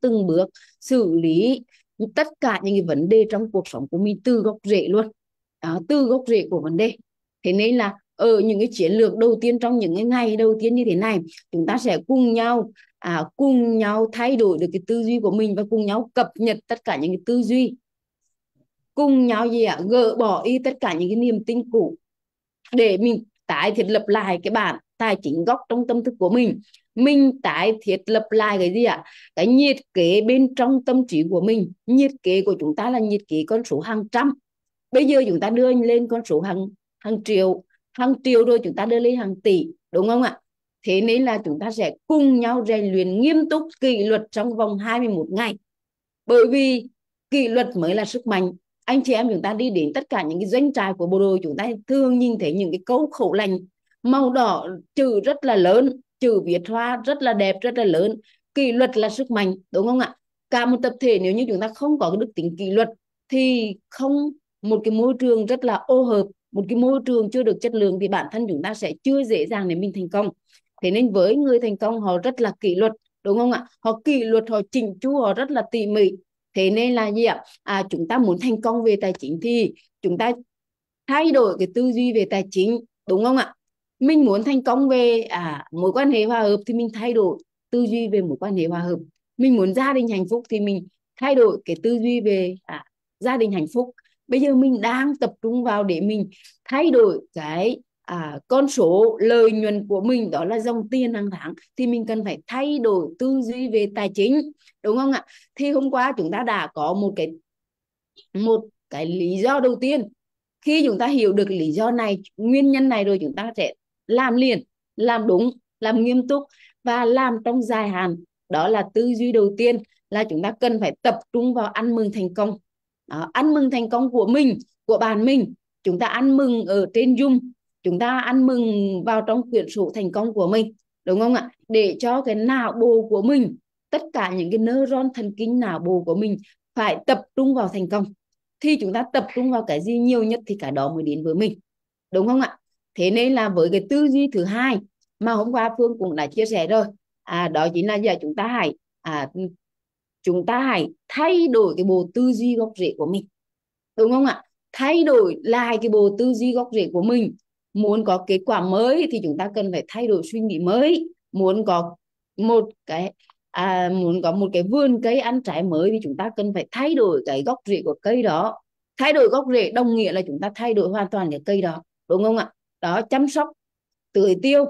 từng bước xử lý tất cả những cái vấn đề trong cuộc sống của mình từ gốc rễ luôn à, từ gốc rễ của vấn đề thế nên là ở những cái chiến lược đầu tiên trong những cái ngày đầu tiên như thế này chúng ta sẽ cùng nhau à, cùng nhau thay đổi được cái tư duy của mình và cùng nhau cập nhật tất cả những cái tư duy cùng nhau gì ạ à? gỡ bỏ đi tất cả những cái niềm tin cũ để mình tái thiết lập lại cái bản tài chính gốc trong tâm thức của mình mình tái thiết lập lại cái gì ạ cái nhiệt kế bên trong tâm trí của mình nhiệt kế của chúng ta là nhiệt kế con số hàng trăm bây giờ chúng ta đưa lên con số hàng hàng triệu hàng triệu rồi chúng ta đưa lên hàng tỷ đúng không ạ thế nên là chúng ta sẽ cùng nhau rèn luyện nghiêm túc kỷ luật trong vòng 21 ngày bởi vì kỷ luật mới là sức mạnh anh chị em chúng ta đi đến tất cả những cái doanh trại của bộ đội chúng ta thường nhìn thấy những cái câu khẩu lành màu đỏ chữ rất là lớn chữ viết hoa rất là đẹp rất là lớn kỷ luật là sức mạnh đúng không ạ cả một tập thể nếu như chúng ta không có cái đức tính kỷ luật thì không một cái môi trường rất là ô hợp một cái môi trường chưa được chất lượng thì bản thân chúng ta sẽ chưa dễ dàng để mình thành công thế nên với người thành công họ rất là kỷ luật đúng không ạ họ kỷ luật họ chỉnh chu họ rất là tỉ mỉ thế nên là gì ạ à, chúng ta muốn thành công về tài chính thì chúng ta thay đổi cái tư duy về tài chính đúng không ạ mình muốn thành công về à, mối quan hệ hòa hợp thì mình thay đổi tư duy về mối quan hệ hòa hợp mình muốn gia đình hạnh phúc thì mình thay đổi cái tư duy về à, gia đình hạnh phúc bây giờ mình đang tập trung vào để mình thay đổi cái à, con số lợi nhuận của mình đó là dòng tiền hàng tháng thì mình cần phải thay đổi tư duy về tài chính đúng không ạ thì hôm qua chúng ta đã có một cái một cái lý do đầu tiên khi chúng ta hiểu được lý do này nguyên nhân này rồi chúng ta sẽ làm liền làm đúng làm nghiêm túc và làm trong dài hạn đó là tư duy đầu tiên là chúng ta cần phải tập trung vào ăn mừng thành công đó, ăn mừng thành công của mình của bản mình chúng ta ăn mừng ở trên zoom chúng ta ăn mừng vào trong quyển sổ thành công của mình đúng không ạ để cho cái não bộ của mình tất cả những cái neuron thần kinh não bộ của mình phải tập trung vào thành công thì chúng ta tập trung vào cái gì nhiều nhất thì cái đó mới đến với mình đúng không ạ thế nên là với cái tư duy thứ hai mà hôm qua phương cũng đã chia sẻ rồi à, đó chính là giờ chúng ta hãy à, chúng ta hãy thay đổi cái bộ tư duy gốc rễ của mình đúng không ạ thay đổi lại cái bộ tư duy gốc rễ của mình muốn có kết quả mới thì chúng ta cần phải thay đổi suy nghĩ mới muốn có một cái à, muốn có một cái vườn cây ăn trái mới thì chúng ta cần phải thay đổi cái gốc rễ của cây đó thay đổi gốc rễ đồng nghĩa là chúng ta thay đổi hoàn toàn cái cây đó đúng không ạ đó chăm sóc tưới tiêu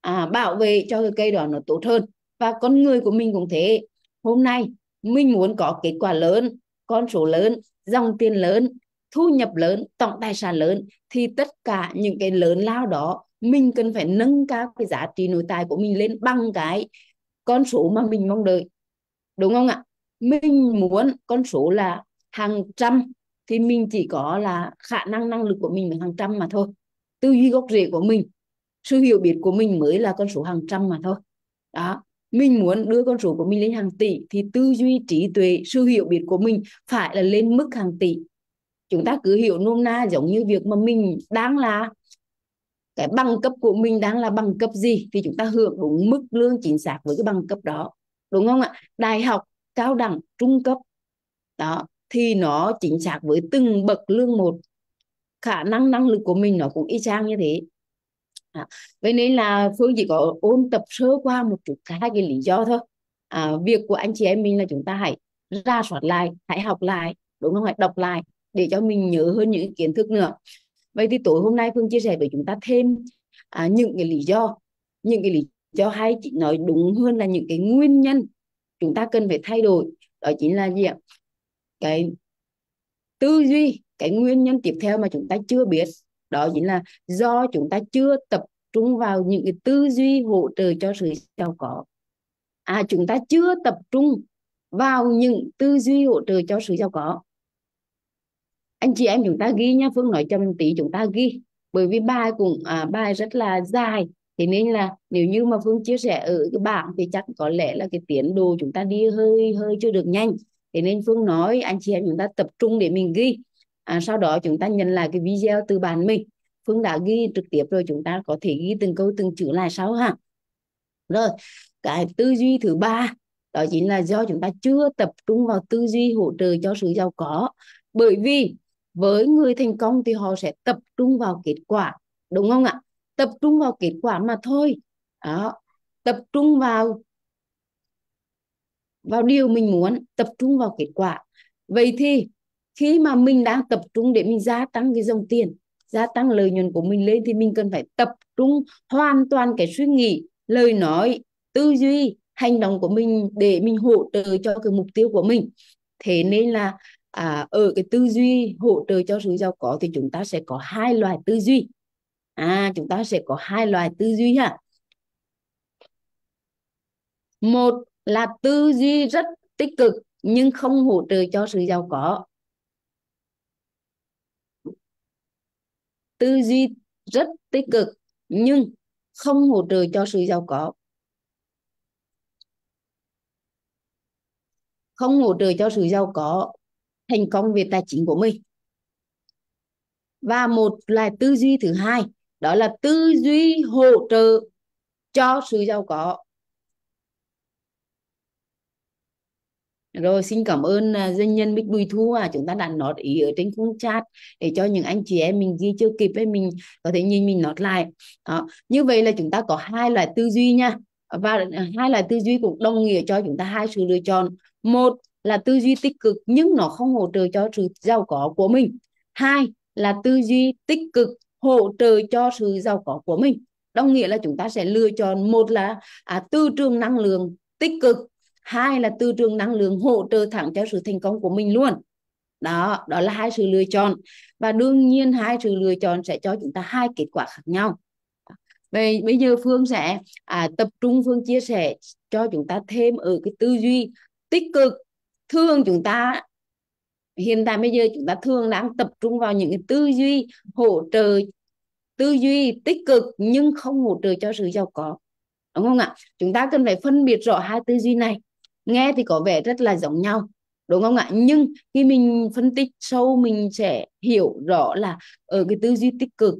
à, bảo vệ cho cái cây đó nó tốt hơn và con người của mình cũng thế hôm nay mình muốn có kết quả lớn con số lớn dòng tiền lớn thu nhập lớn tổng tài sản lớn thì tất cả những cái lớn lao đó mình cần phải nâng cao cái giá trị nội tại của mình lên bằng cái con số mà mình mong đợi đúng không ạ mình muốn con số là hàng trăm thì mình chỉ có là khả năng năng lực của mình là hàng trăm mà thôi tư duy gốc rễ của mình sự hiểu biết của mình mới là con số hàng trăm mà thôi đó mình muốn đưa con số của mình lên hàng tỷ thì tư duy trí tuệ sự hiểu biết của mình phải là lên mức hàng tỷ chúng ta cứ hiểu nôm na giống như việc mà mình đang là cái bằng cấp của mình đang là bằng cấp gì thì chúng ta hưởng đúng mức lương chính xác với cái bằng cấp đó đúng không ạ đại học cao đẳng trung cấp đó thì nó chính xác với từng bậc lương một khả năng năng lực của mình nó cũng y chang như thế à, vậy nên là phương chỉ có ôn tập sơ qua một chút hai cái lý do thôi à, việc của anh chị em mình là chúng ta hãy ra soát lại hãy học lại đúng không hãy đọc lại để cho mình nhớ hơn những kiến thức nữa vậy thì tối hôm nay phương chia sẻ với chúng ta thêm à, những cái lý do những cái lý do hay chị nói đúng hơn là những cái nguyên nhân chúng ta cần phải thay đổi đó chính là gì ạ cái tư duy cái nguyên nhân tiếp theo mà chúng ta chưa biết đó chính là do chúng ta chưa tập trung vào những cái tư duy hỗ trợ cho sự giàu có à chúng ta chưa tập trung vào những tư duy hỗ trợ cho sự giàu có anh chị em chúng ta ghi nha phương nói cho mình tí chúng ta ghi bởi vì bài cũng à, bài rất là dài thế nên là nếu như mà phương chia sẻ ở cái bảng thì chắc có lẽ là cái tiến độ chúng ta đi hơi hơi chưa được nhanh thế nên phương nói anh chị em chúng ta tập trung để mình ghi à, sau đó chúng ta nhận lại cái video từ bạn mình phương đã ghi trực tiếp rồi chúng ta có thể ghi từng câu từng chữ lại sau ha rồi cái tư duy thứ ba đó chính là do chúng ta chưa tập trung vào tư duy hỗ trợ cho sự giàu có bởi vì với người thành công thì họ sẽ tập trung vào kết quả đúng không ạ tập trung vào kết quả mà thôi đó tập trung vào vào điều mình muốn tập trung vào kết quả vậy thì khi mà mình đang tập trung để mình gia tăng cái dòng tiền gia tăng lợi nhuận của mình lên thì mình cần phải tập trung hoàn toàn cái suy nghĩ lời nói tư duy hành động của mình để mình hỗ trợ cho cái mục tiêu của mình thế nên là à, ở cái tư duy hỗ trợ cho sự giàu có thì chúng ta sẽ có hai loại tư duy à chúng ta sẽ có hai loại tư duy ha một là tư duy rất tích cực nhưng không hỗ trợ cho sự giàu có tư duy rất tích cực nhưng không hỗ trợ cho sự giàu có không hỗ trợ cho sự giàu có thành công về tài chính của mình và một là tư duy thứ hai đó là tư duy hỗ trợ cho sự giàu có rồi xin cảm ơn à, doanh nhân Bích Bùi Thu à chúng ta đã nói ý ở trên khung chat để cho những anh chị em mình ghi chưa kịp ấy mình có thể nhìn mình nói lại đó. như vậy là chúng ta có hai loại tư duy nha và à, hai loại tư duy cũng đồng nghĩa cho chúng ta hai sự lựa chọn một là tư duy tích cực nhưng nó không hỗ trợ cho sự giàu có của mình hai là tư duy tích cực hỗ trợ cho sự giàu có của mình đồng nghĩa là chúng ta sẽ lựa chọn một là à, tư trường năng lượng tích cực hai là từ trường năng lượng hỗ trợ thẳng cho sự thành công của mình luôn đó đó là hai sự lựa chọn và đương nhiên hai sự lựa chọn sẽ cho chúng ta hai kết quả khác nhau vậy bây giờ phương sẽ à, tập trung phương chia sẻ cho chúng ta thêm ở cái tư duy tích cực thường chúng ta hiện tại bây giờ chúng ta thường đang tập trung vào những cái tư duy hỗ trợ tư duy tích cực nhưng không hỗ trợ cho sự giàu có đúng không ạ chúng ta cần phải phân biệt rõ hai tư duy này nghe thì có vẻ rất là giống nhau đúng không ạ nhưng khi mình phân tích sâu mình sẽ hiểu rõ là ở cái tư duy tích cực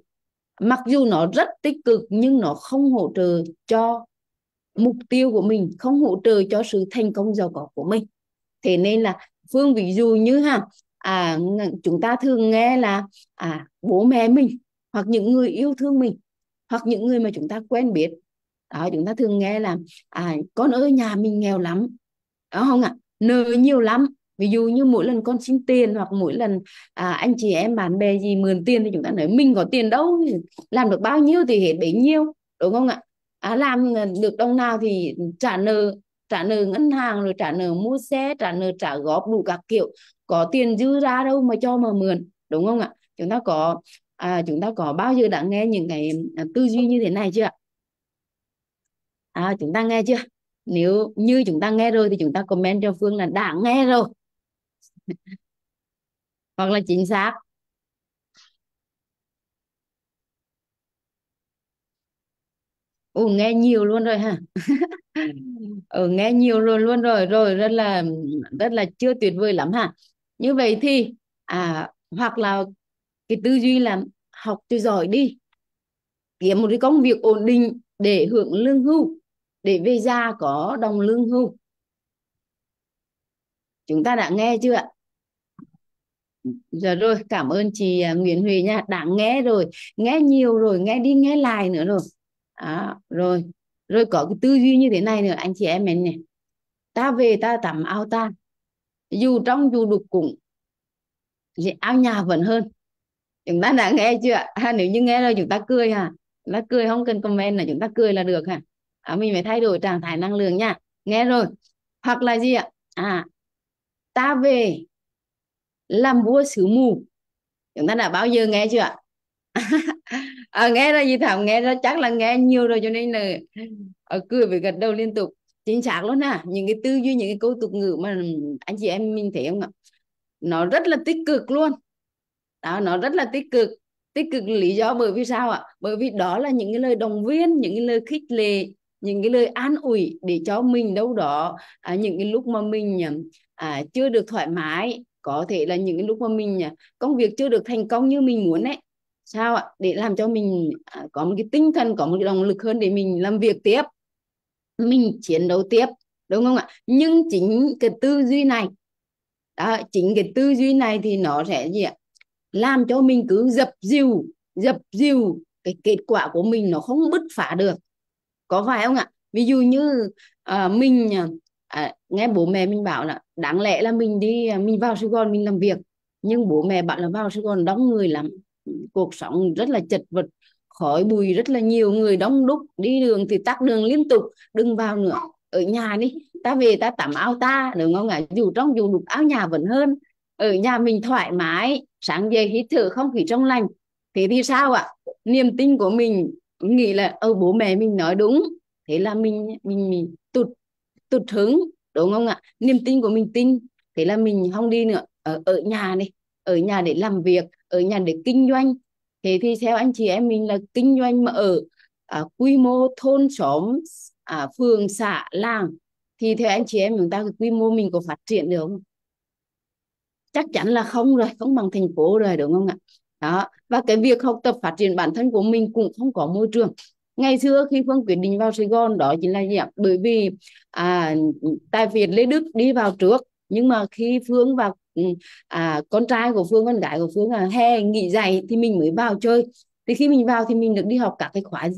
mặc dù nó rất tích cực nhưng nó không hỗ trợ cho mục tiêu của mình không hỗ trợ cho sự thành công giàu có của mình thế nên là phương ví dụ như ha à chúng ta thường nghe là à bố mẹ mình hoặc những người yêu thương mình hoặc những người mà chúng ta quen biết đó chúng ta thường nghe là à con ơi nhà mình nghèo lắm đó ờ, không ạ nợ nhiều lắm ví dụ như mỗi lần con xin tiền hoặc mỗi lần à, anh chị em bạn bè gì mượn tiền thì chúng ta nói mình có tiền đâu làm được bao nhiêu thì hết bấy nhiêu đúng không ạ à, làm ờ, được đồng nào thì trả nợ trả nợ ngân hàng rồi trả nợ mua xe trả nợ trả góp đủ các kiểu có tiền dư ra đâu mà cho mà mượn đúng không ạ chúng ta có à, chúng ta có bao giờ đã nghe những cái à, tư duy như thế này chưa à, chúng ta nghe chưa nếu như chúng ta nghe rồi thì chúng ta comment cho phương là đã nghe rồi hoặc là chính xác ừ nghe nhiều luôn rồi hả ừ nghe nhiều rồi luôn rồi rồi rất là rất là chưa tuyệt vời lắm ha. như vậy thì à hoặc là cái tư duy là học cho giỏi đi kiếm một cái công việc ổn định để hưởng lương hưu để về già có đồng lương hưu chúng ta đã nghe chưa ạ giờ dạ rồi cảm ơn chị à, Nguyễn Huy nha đã nghe rồi nghe nhiều rồi nghe đi nghe lại nữa rồi à, rồi rồi có cái tư duy như thế này nữa anh chị em mình nè ta về ta tắm ao ta dù trong dù đục cũng ao nhà vẫn hơn chúng ta đã nghe chưa ha nếu như nghe rồi chúng ta cười hả à? ta cười không cần comment là chúng ta cười là được hả à? à, mình phải thay đổi trạng thái năng lượng nha nghe rồi hoặc là gì ạ à ta về làm vua xứ mù chúng ta đã bao giờ nghe chưa ạ à, nghe ra gì thảo nghe ra chắc là nghe nhiều rồi cho nên là à, cười với gật đầu liên tục chính xác luôn ha những cái tư duy những cái câu tục ngữ mà anh chị em mình thấy không ạ nó rất là tích cực luôn đó à, nó rất là tích cực tích cực lý do bởi vì sao ạ bởi vì đó là những cái lời động viên những cái lời khích lệ những cái lời an ủi để cho mình đâu đó à, những cái lúc mà mình à, à chưa được thoải mái có thể là những cái lúc mà mình à, công việc chưa được thành công như mình muốn đấy sao ạ để làm cho mình à, có một cái tinh thần có một cái động lực hơn để mình làm việc tiếp mình chiến đấu tiếp đúng không ạ nhưng chính cái tư duy này đó, chính cái tư duy này thì nó sẽ gì ạ làm cho mình cứ dập dìu dập dìu cái kết quả của mình nó không bứt phá được có phải không ạ ví dụ như à, mình ờ, à, nghe bố mẹ mình bảo là đáng lẽ là mình đi ờ, mình vào Sài Gòn mình làm việc nhưng bố mẹ bạn là vào Sài Gòn đông người lắm cuộc sống rất là chật vật khói bụi rất là nhiều người đông đúc đi đường thì tắt đường liên tục đừng vào nữa ở nhà đi ta về ta tắm áo ta đúng không ạ dù trong dù đục áo nhà vẫn hơn ở nhà mình thoải mái sáng dậy hít thở không khí trong lành thế thì sao ạ niềm tin của mình nghĩ là ơ bố mẹ mình nói đúng thế là mình mình, mình tụt tụt hứng đúng không ạ niềm tin của mình tin thế là mình không đi nữa ở ở nhà này ở nhà để làm việc ở nhà để kinh doanh thế thì theo anh chị em mình là kinh doanh mà ở à, quy mô thôn xóm à, phường xã làng thì theo anh chị em chúng ta quy mô mình có phát triển được không chắc chắn là không rồi không bằng thành phố rồi đúng không ạ đó và cái việc học tập phát triển bản thân của mình cũng không có môi trường ngày xưa khi phương quyết định vào sài gòn đó chính là gì ạ bởi vì à, tài việt lê đức đi vào trước nhưng mà khi phương và ừ, à, con trai của phương con gái của phương là hè nghỉ dạy thì mình mới vào chơi thì khi mình vào thì mình được đi học các cái khóa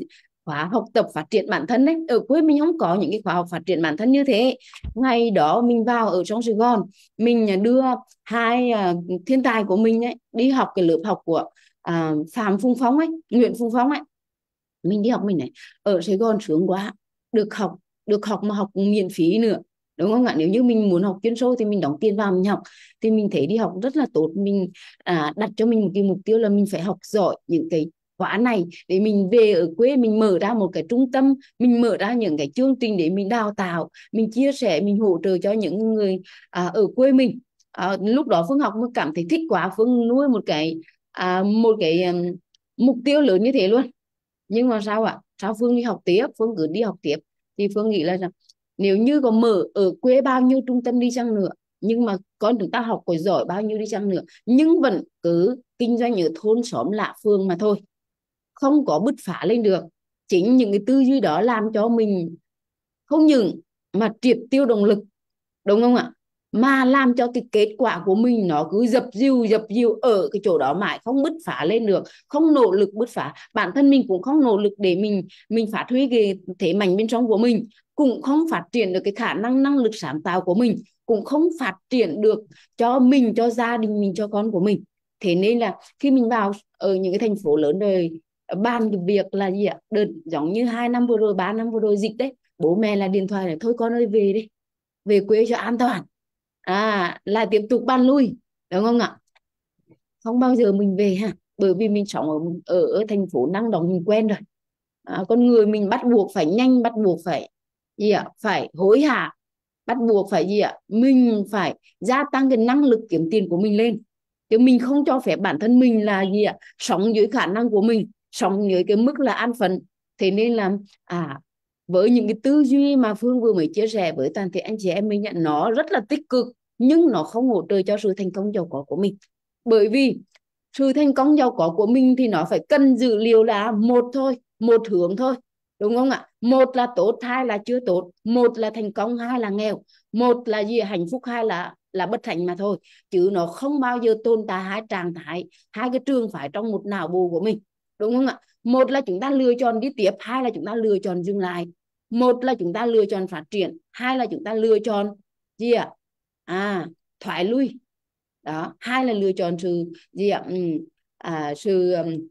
khóa học tập phát triển bản thân đấy ở quê mình không có những cái khóa học phát triển bản thân như thế ngày đó mình vào ở trong Sài Gòn mình à, đưa hai uh, thiên tài của mình ấy đi học cái lớp học của uh, Phạm Phung Phóng ấy Nguyễn Phung Phóng ấy mình đi học mình này ở Sài Gòn sướng quá được học được học mà học miễn phí nữa đúng không ạ nếu như mình muốn học chuyên sâu thì mình đóng tiền vào mình học thì mình thấy đi học rất là tốt mình à, đặt cho mình một cái mục tiêu là mình phải học giỏi những cái khóa này để mình về ở quê mình mở ra một cái trung tâm mình mở ra những cái chương trình để mình đào tạo mình chia sẻ mình hỗ trợ cho những người à, ở quê mình à, lúc đó phương học mới cảm thấy thích quá phương nuôi một cái à, một cái um, mục tiêu lớn như thế luôn nhưng mà sao ạ sao phương đi học tiếp phương cứ đi học tiếp thì phương nghĩ là rằng nếu như có mở ở quê bao nhiêu trung tâm đi chăng nữa nhưng mà con chúng ta học có giỏi bao nhiêu đi chăng nữa nhưng vẫn cứ kinh doanh ở thôn xóm lạ phương mà thôi không có bứt phá lên được chính những cái tư duy đó làm cho mình không những mà triệt tiêu động lực đúng không ạ mà làm cho cái kết quả của mình nó cứ dập dìu dập dìu ở cái chỗ đó mãi không bứt phá lên được không nỗ lực bứt phá bản thân mình cũng không nỗ lực để mình mình phát huy cái thế mạnh bên trong của mình cũng không phát triển được cái khả năng năng lực sáng tạo của mình cũng không phát triển được cho mình cho gia đình mình cho con của mình thế nên là khi mình vào ở những cái thành phố lớn đời bàn việc là gì ạ đợt giống như hai năm vừa rồi ba năm vừa rồi dịch đấy bố mẹ là điện thoại này thôi con ơi về đi về quê cho an toàn à là tiếp tục ban lui đúng không ạ không bao giờ mình về ha bởi vì mình sống ở ở, ở thành phố năng động mình quen rồi à, con người mình bắt buộc phải nhanh bắt buộc phải gì ạ phải hối hả bắt buộc phải gì ạ mình phải gia tăng cái năng lực kiếm tiền của mình lên chứ mình không cho phép bản thân mình là gì ạ sống dưới khả năng của mình sống dưới cái mức là an phận thế nên là à với những cái tư duy mà phương vừa mới chia sẻ với toàn thể anh chị em mình nhận nó rất là tích cực nhưng nó không hỗ trợ cho sự thành công giàu có của mình bởi vì sự thành công giàu có của mình thì nó phải cần dữ liệu là một thôi một hướng thôi đúng không ạ một là tốt hai là chưa tốt một là thành công hai là nghèo một là gì hạnh phúc hai là là bất hạnh mà thôi chứ nó không bao giờ tồn tại hai trạng thái hai cái trường phải trong một não bộ của mình đúng không ạ một là chúng ta lựa chọn đi tiếp hai là chúng ta lựa chọn dừng lại một là chúng ta lựa chọn phát triển hai là chúng ta lựa chọn gì ạ à? à thoái lui đó hai là lựa chọn sự gì ạ ừ, à, sự um,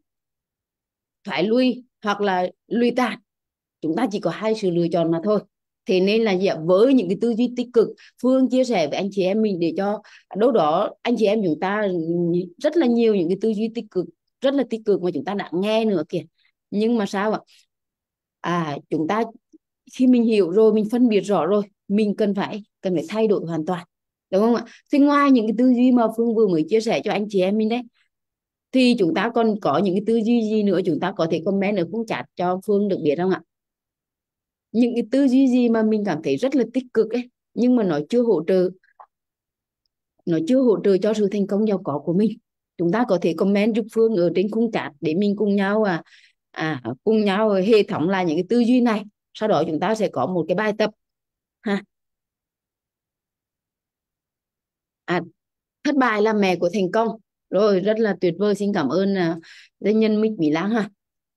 thoái lui hoặc là lùi tàn chúng ta chỉ có hai sự lựa chọn mà thôi thế nên là gì ạ? với những cái tư duy tích cực phương chia sẻ với anh chị em mình để cho đâu đó anh chị em chúng ta rất là nhiều những cái tư duy tích cực rất là tích cực mà chúng ta đã nghe nữa kìa nhưng mà sao ạ à chúng ta khi mình hiểu rồi mình phân biệt rõ rồi mình cần phải cần phải thay đổi hoàn toàn đúng không ạ thì ngoài những cái tư duy mà phương vừa mới chia sẻ cho anh chị em mình đấy thì chúng ta còn có những cái tư duy gì nữa chúng ta có thể comment ở khung chat cho phương được biết không ạ những cái tư duy gì mà mình cảm thấy rất là tích cực ấy nhưng mà nó chưa hỗ trợ nó chưa hỗ trợ cho sự thành công giàu có của mình chúng ta có thể comment giúp phương ở trên khung chat để mình cùng nhau à, à cùng nhau hệ thống lại những cái tư duy này sau đó chúng ta sẽ có một cái bài tập ha à, thất bại là mẹ của thành công rồi rất là tuyệt vời xin cảm ơn à, doanh nhân Mích Mỹ Lan ha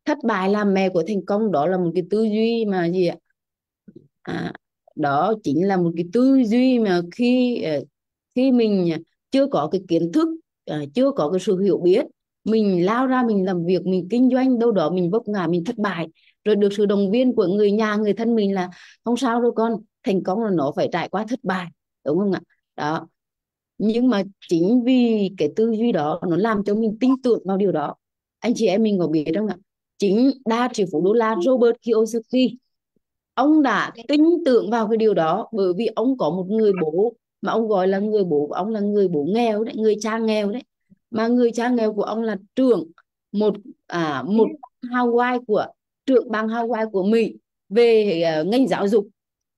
thất bại là mẹ của thành công đó là một cái tư duy mà gì ạ à, đó chính là một cái tư duy mà khi ờ, khi mình chưa có cái kiến thức Ờ, chưa có cái sự hiểu biết mình lao ra mình làm việc mình kinh doanh đâu đó mình vấp ngã mình thất bại rồi được sự động viên của người nhà người thân mình là không sao đâu con thành công là nó phải trải qua thất bại đúng không ạ đó nhưng mà chính vì cái tư duy đó nó làm cho mình tin tưởng vào điều đó anh chị em mình có biết không ạ chính đa triệu phú đô la Robert Kiyosaki ông đã tin tưởng vào cái điều đó bởi vì ông có một người bố mà ông gọi là người bố của ông là người bố nghèo đấy người cha nghèo đấy mà người cha nghèo của ông là trưởng một à, một Hawaii của trưởng bang Hawaii của Mỹ về uh, ngành giáo dục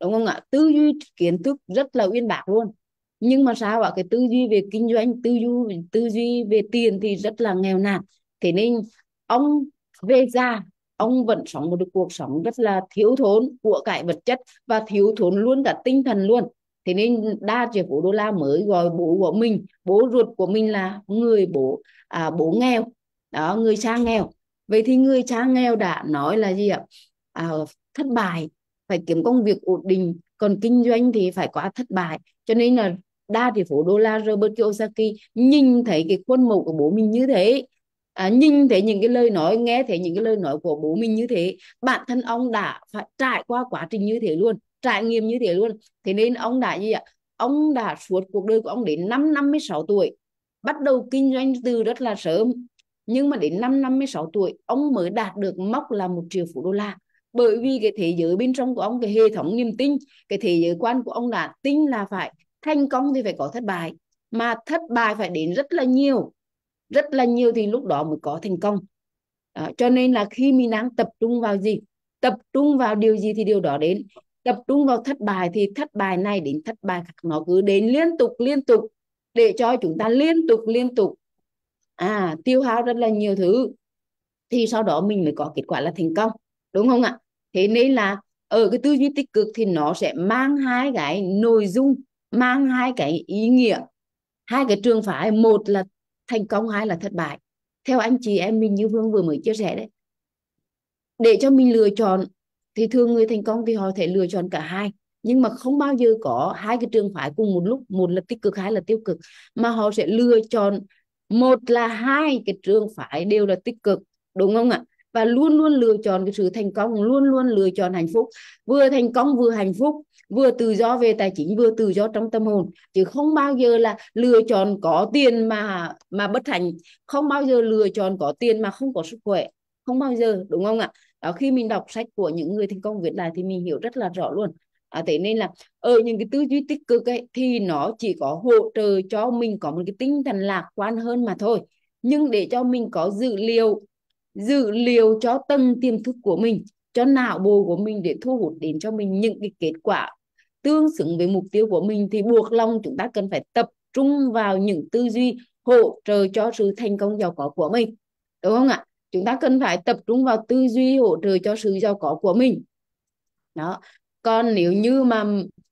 đúng không ạ tư duy kiến thức rất là uyên bác luôn nhưng mà sao ạ cái tư duy về kinh doanh tư duy tư duy về tiền thì rất là nghèo nàn thế nên ông về già ông vẫn sống một cuộc sống rất là thiếu thốn của cải vật chất và thiếu thốn luôn cả tinh thần luôn thế nên đa triệu phú đô la mới gọi bố của mình bố ruột của mình là người bố à, bố nghèo đó người cha nghèo vậy thì người cha nghèo đã nói là gì ạ à, thất bại phải kiếm công việc ổn định còn kinh doanh thì phải quá thất bại cho nên là đa tỷ phú đô la Robert Kiyosaki nhìn thấy cái khuôn mẫu của bố mình như thế à, nhìn thấy những cái lời nói nghe thấy những cái lời nói của bố mình như thế bản thân ông đã phải trải qua quá trình như thế luôn trải nghiệm như thế luôn thế nên ông đã gì ạ ông đã suốt cuộc đời của ông đến năm 56 tuổi bắt đầu kinh doanh từ rất là sớm nhưng mà đến năm 56 tuổi ông mới đạt được mốc là một triệu phú đô la bởi vì cái thế giới bên trong của ông cái hệ thống niềm tin cái thế giới quan của ông đã tin là phải thành công thì phải có thất bại mà thất bại phải đến rất là nhiều rất là nhiều thì lúc đó mới có thành công à, cho nên là khi mình đang tập trung vào gì tập trung vào điều gì thì điều đó đến tập trung vào thất bại thì thất bại này đến thất bại nó cứ đến liên tục liên tục để cho chúng ta liên tục liên tục à tiêu hao rất là nhiều thứ thì sau đó mình mới có kết quả là thành công đúng không ạ thế nên là ở cái tư duy tích cực thì nó sẽ mang hai cái nội dung mang hai cái ý nghĩa hai cái trường phái một là thành công hai là thất bại theo anh chị em mình như vương vừa mới chia sẻ đấy để cho mình lựa chọn thì thường người thành công thì họ thể lựa chọn cả hai nhưng mà không bao giờ có hai cái trường phái cùng một lúc một là tích cực hai là tiêu cực mà họ sẽ lựa chọn một là hai cái trường phái đều là tích cực đúng không ạ và luôn luôn lựa chọn cái sự thành công luôn luôn lựa chọn hạnh phúc vừa thành công vừa hạnh phúc vừa tự do về tài chính vừa tự do trong tâm hồn chứ không bao giờ là lựa chọn có tiền mà mà bất hạnh không bao giờ lựa chọn có tiền mà không có sức khỏe không bao giờ đúng không ạ đó ờ, khi mình đọc sách của những người thành công vĩ đại thì mình hiểu rất là rõ luôn à, thế nên là ở ờ, những cái tư duy tích cực ấy, thì nó chỉ có hỗ trợ cho mình có một cái tinh thần lạc quan hơn mà thôi nhưng để cho mình có dữ liệu dữ liệu cho tầng tiềm thức của mình cho não bộ của mình để thu hút đến cho mình những cái kết quả tương xứng với mục tiêu của mình thì buộc lòng chúng ta cần phải tập trung vào những tư duy hỗ trợ cho sự thành công giàu có của mình đúng không ạ chúng ta cần phải tập trung vào tư duy hỗ trợ cho sự giàu có của mình đó còn nếu như mà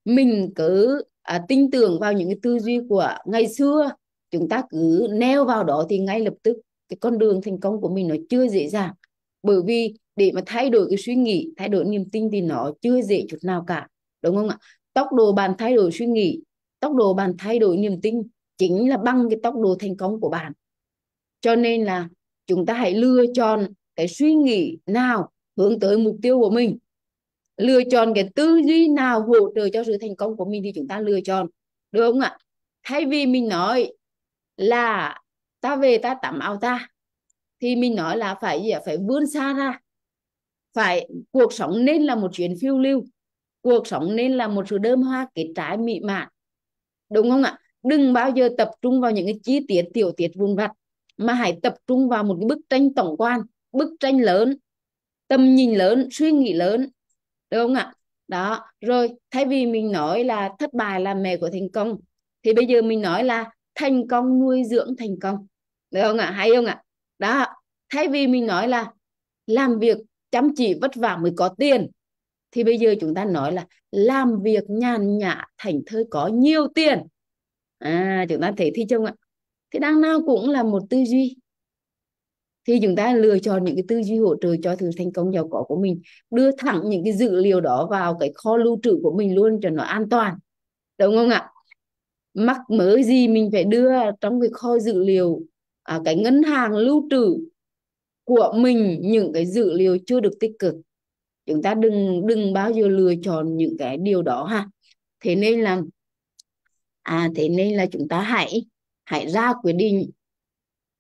mình cứ à, tin tưởng vào những cái tư duy của ngày xưa chúng ta cứ neo vào đó thì ngay lập tức cái con đường thành công của mình nó chưa dễ dàng bởi vì để mà thay đổi cái suy nghĩ thay đổi niềm tin thì nó chưa dễ chút nào cả đúng không ạ tốc độ bạn thay đổi suy nghĩ tốc độ bạn thay đổi niềm tin chính là bằng cái tốc độ thành công của bạn cho nên là chúng ta hãy lựa chọn cái suy nghĩ nào hướng tới mục tiêu của mình lựa chọn cái tư duy nào hỗ trợ cho sự thành công của mình thì chúng ta lựa chọn được không ạ thay vì mình nói là ta về ta tắm áo ta thì mình nói là phải gì phải vươn xa ra phải cuộc sống nên là một chuyến phiêu lưu cuộc sống nên là một sự đơm hoa kết trái mỹ mãn đúng không ạ đừng bao giờ tập trung vào những cái chi tiết tiểu tiết vụn vặt mà hãy tập trung vào một cái bức tranh tổng quan bức tranh lớn tầm nhìn lớn suy nghĩ lớn đúng không ạ đó rồi thay vì mình nói là thất bại là mẹ của thành công thì bây giờ mình nói là thành công nuôi dưỡng thành công được không ạ hay không ạ đó thay vì mình nói là làm việc chăm chỉ vất vả mới có tiền thì bây giờ chúng ta nói là làm việc nhàn nhã thành thơi có nhiều tiền à chúng ta thấy thi chung ạ thì đằng nào cũng là một tư duy thì chúng ta lựa chọn những cái tư duy hỗ trợ cho sự thành công giàu có của mình đưa thẳng những cái dữ liệu đó vào cái kho lưu trữ của mình luôn cho nó an toàn đúng không ạ mắc mới gì mình phải đưa trong cái kho dữ liệu à, cái ngân hàng lưu trữ của mình những cái dữ liệu chưa được tích cực chúng ta đừng đừng bao giờ lựa chọn những cái điều đó ha thế nên là à thế nên là chúng ta hãy hãy ra quyết định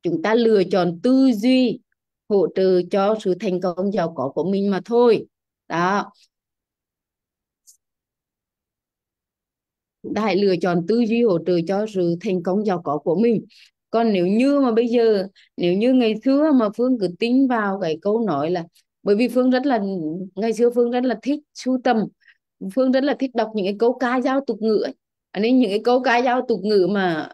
chúng ta lựa chọn tư duy hỗ trợ cho sự thành công giàu có của mình mà thôi đó ta hãy lựa chọn tư duy hỗ trợ cho sự thành công giàu có của mình còn nếu như mà bây giờ nếu như ngày xưa mà phương cứ tính vào cái câu nói là bởi vì phương rất là ngày xưa phương rất là thích sưu tầm phương rất là thích đọc những cái câu ca dao tục ngữ ấy. nên những cái câu ca dao tục ngữ mà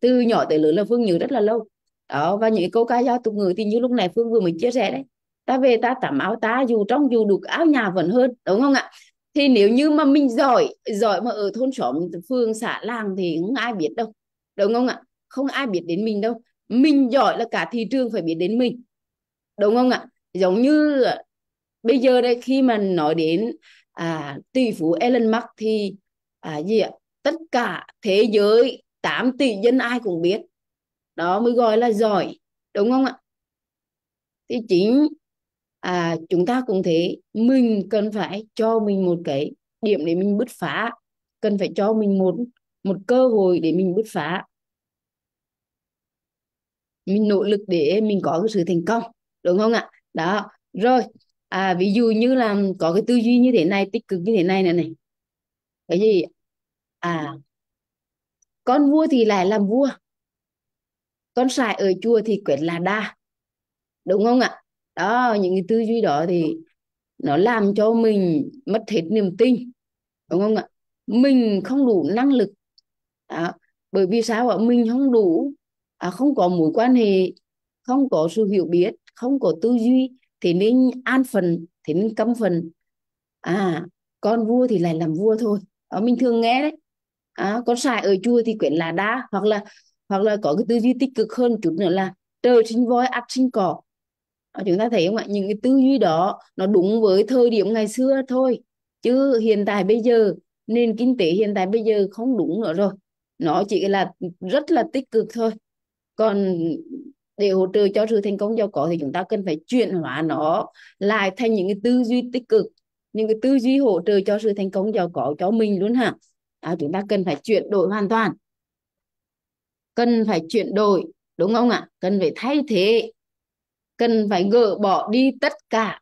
từ nhỏ tới lớn là phương nhớ rất là lâu đó và những câu ca dao tục ngữ thì như lúc này phương vừa mới chia sẻ đấy ta về ta tắm áo ta dù trong dù đục áo nhà vẫn hơn đúng không ạ thì nếu như mà mình giỏi giỏi mà ở thôn xóm phương xã làng thì không ai biết đâu đúng không ạ không ai biết đến mình đâu mình giỏi là cả thị trường phải biết đến mình đúng không ạ giống như à, bây giờ đây khi mà nói đến à, tỷ phú Elon Musk thì à, gì ạ tất cả thế giới 8 tỷ dân ai cũng biết đó mới gọi là giỏi đúng không ạ thì chính à, chúng ta cũng thế mình cần phải cho mình một cái điểm để mình bứt phá cần phải cho mình một một cơ hội để mình bứt phá mình nỗ lực để mình có cái sự thành công đúng không ạ đó rồi à, ví dụ như là có cái tư duy như thế này tích cực như thế này này này cái gì à con vua thì lại làm vua con sài ở chùa thì quyết là đa đúng không ạ đó những cái tư duy đó thì nó làm cho mình mất hết niềm tin đúng không ạ mình không đủ năng lực à, bởi vì sao ạ mình không đủ à, không có mối quan hệ không có sự hiểu biết không có tư duy thì nên an phần thì nên cấm phần à con vua thì lại làm vua thôi đó mình thường nghe đấy à, con xài ở chùa thì quyển là đá hoặc là hoặc là có cái tư duy tích cực hơn chút nữa là trời sinh voi ắt sinh cỏ à, chúng ta thấy không ạ những cái tư duy đó nó đúng với thời điểm ngày xưa thôi chứ hiện tại bây giờ nền kinh tế hiện tại bây giờ không đúng nữa rồi nó chỉ là rất là tích cực thôi còn để hỗ trợ cho sự thành công giàu có thì chúng ta cần phải chuyển hóa nó lại thành những cái tư duy tích cực những cái tư duy hỗ trợ cho sự thành công giàu có cho mình luôn hả à, chúng ta cần phải chuyển đổi hoàn toàn cần phải chuyển đổi đúng không ạ cần phải thay thế cần phải gỡ bỏ đi tất cả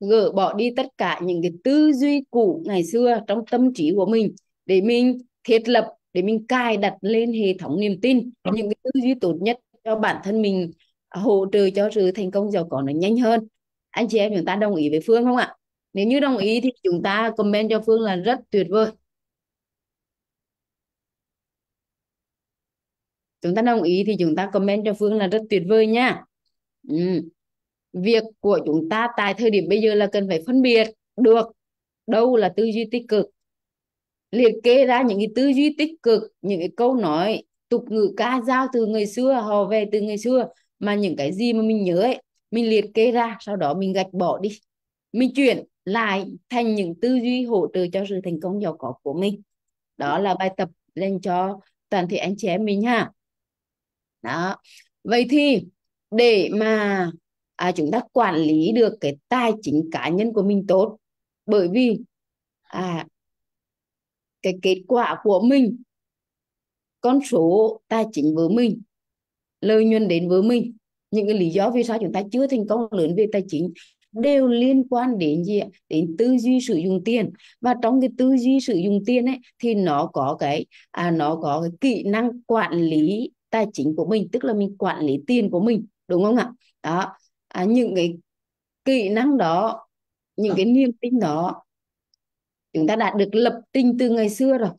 gỡ bỏ đi tất cả những cái tư duy cũ ngày xưa trong tâm trí của mình để mình thiết lập để mình cài đặt lên hệ thống niềm tin những cái tư duy tốt nhất cho bản thân mình à, hỗ trợ cho sự thành công giàu có nó nhanh hơn anh chị em chúng ta đồng ý với phương không ạ nếu như đồng ý thì chúng ta comment cho phương là rất tuyệt vời chúng ta đồng ý thì chúng ta comment cho phương là rất tuyệt vời nha ừ. việc của chúng ta tại thời điểm bây giờ là cần phải phân biệt được đâu là tư duy tích cực liệt kê ra những cái tư duy tích cực những cái câu nói tục ngữ ca dao từ người xưa họ về từ người xưa mà những cái gì mà mình nhớ ấy mình liệt kê ra sau đó mình gạch bỏ đi mình chuyển lại thành những tư duy hỗ trợ cho sự thành công giàu có của mình đó là bài tập dành cho toàn thể anh chị em mình ha đó vậy thì để mà à, chúng ta quản lý được cái tài chính cá nhân của mình tốt bởi vì à cái kết quả của mình con số tài chính với mình lợi nhuận đến với mình những cái lý do vì sao chúng ta chưa thành công lớn về tài chính đều liên quan đến gì đến tư duy sử dụng tiền và trong cái tư duy sử dụng tiền ấy thì nó có cái à, nó có cái kỹ năng quản lý tài chính của mình tức là mình quản lý tiền của mình đúng không ạ đó à, những cái kỹ năng đó những cái niềm tin đó chúng ta đã được lập trình từ ngày xưa rồi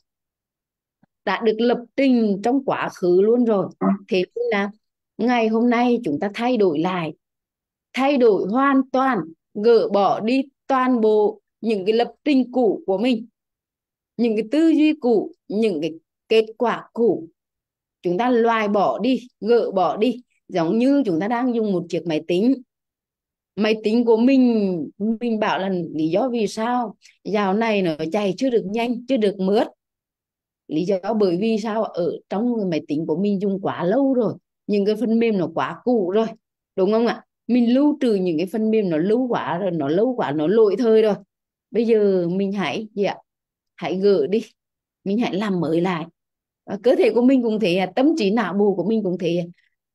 đã được lập trình trong quá khứ luôn rồi thế nên là ngày hôm nay chúng ta thay đổi lại thay đổi hoàn toàn gỡ bỏ đi toàn bộ những cái lập trình cũ của mình những cái tư duy cũ những cái kết quả cũ chúng ta loại bỏ đi gỡ bỏ đi giống như chúng ta đang dùng một chiếc máy tính máy tính của mình mình bảo là lý do vì sao dạo này nó chạy chưa được nhanh chưa được mướt lý do bởi vì sao ở trong máy tính của mình dùng quá lâu rồi những cái phần mềm nó quá cũ rồi đúng không ạ mình lưu trừ những cái phần mềm nó lâu quá rồi nó lâu quá nó lỗi thời rồi bây giờ mình hãy gì ạ hãy gỡ đi mình hãy làm mới lại À, cơ thể của mình cũng thế tâm trí não bộ của mình cũng thế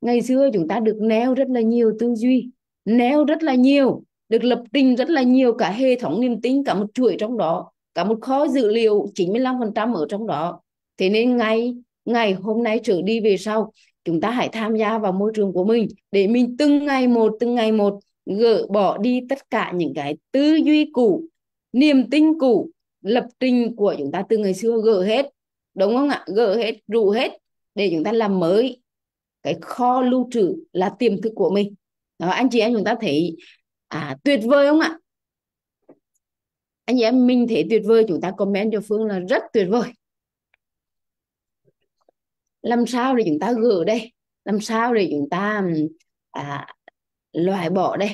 ngày xưa chúng ta được neo rất là nhiều tư duy neo rất là nhiều được lập trình rất là nhiều cả hệ thống niềm tin cả một chuỗi trong đó cả một kho dữ liệu 95% ở trong đó thế nên ngay ngày hôm nay trở đi về sau chúng ta hãy tham gia vào môi trường của mình để mình từng ngày một từng ngày một gỡ bỏ đi tất cả những cái tư duy cũ niềm tin cũ lập trình của chúng ta từ ngày xưa gỡ hết đúng không ạ gỡ hết rủ hết để chúng ta làm mới cái kho lưu trữ là tiềm thức của mình đó, anh chị em chúng ta thấy à, tuyệt vời không ạ anh chị em mình thấy tuyệt vời chúng ta comment cho phương là rất tuyệt vời làm sao để chúng ta gỡ đây làm sao để chúng ta à, loại bỏ đây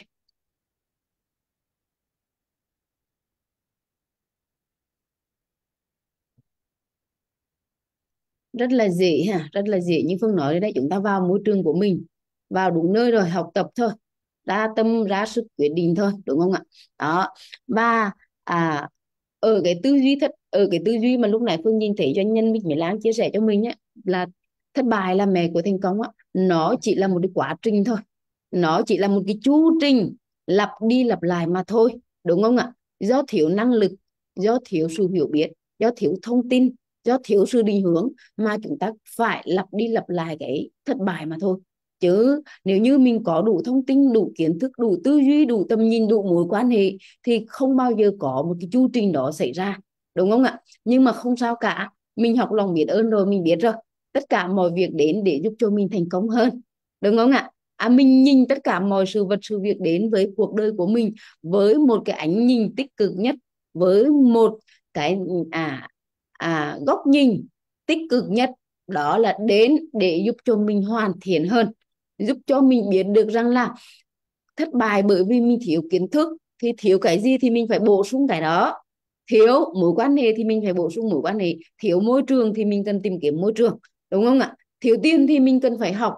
rất là dễ ha rất là dễ như phương nói đấy chúng ta vào môi trường của mình vào đúng nơi rồi học tập thôi ra tâm ra sức quyết định thôi đúng không ạ đó và à, ở cái tư duy thất ở cái tư duy mà lúc này phương nhìn thấy doanh nhân mình Mỹ Lan chia sẻ cho mình ấy, là thất bại là mẹ của thành công á nó chỉ là một cái quá trình thôi nó chỉ là một cái chu trình lặp đi lặp lại mà thôi đúng không ạ do thiếu năng lực do thiếu sự hiểu biết do thiếu thông tin do thiếu sự định hướng mà chúng ta phải lặp đi lặp lại cái thất bại mà thôi chứ nếu như mình có đủ thông tin đủ kiến thức đủ tư duy đủ tầm nhìn đủ mối quan hệ thì không bao giờ có một cái chu trình đó xảy ra đúng không ạ nhưng mà không sao cả mình học lòng biết ơn rồi mình biết rồi tất cả mọi việc đến để giúp cho mình thành công hơn đúng không ạ à, mình nhìn tất cả mọi sự vật sự việc đến với cuộc đời của mình với một cái ánh nhìn tích cực nhất với một cái à à, góc nhìn tích cực nhất đó là đến để giúp cho mình hoàn thiện hơn giúp cho mình biết được rằng là thất bại bởi vì mình thiếu kiến thức thì thiếu cái gì thì mình phải bổ sung cái đó thiếu mối quan hệ thì mình phải bổ sung mối quan hệ thiếu môi trường thì mình cần tìm kiếm môi trường đúng không ạ thiếu tiền thì mình cần phải học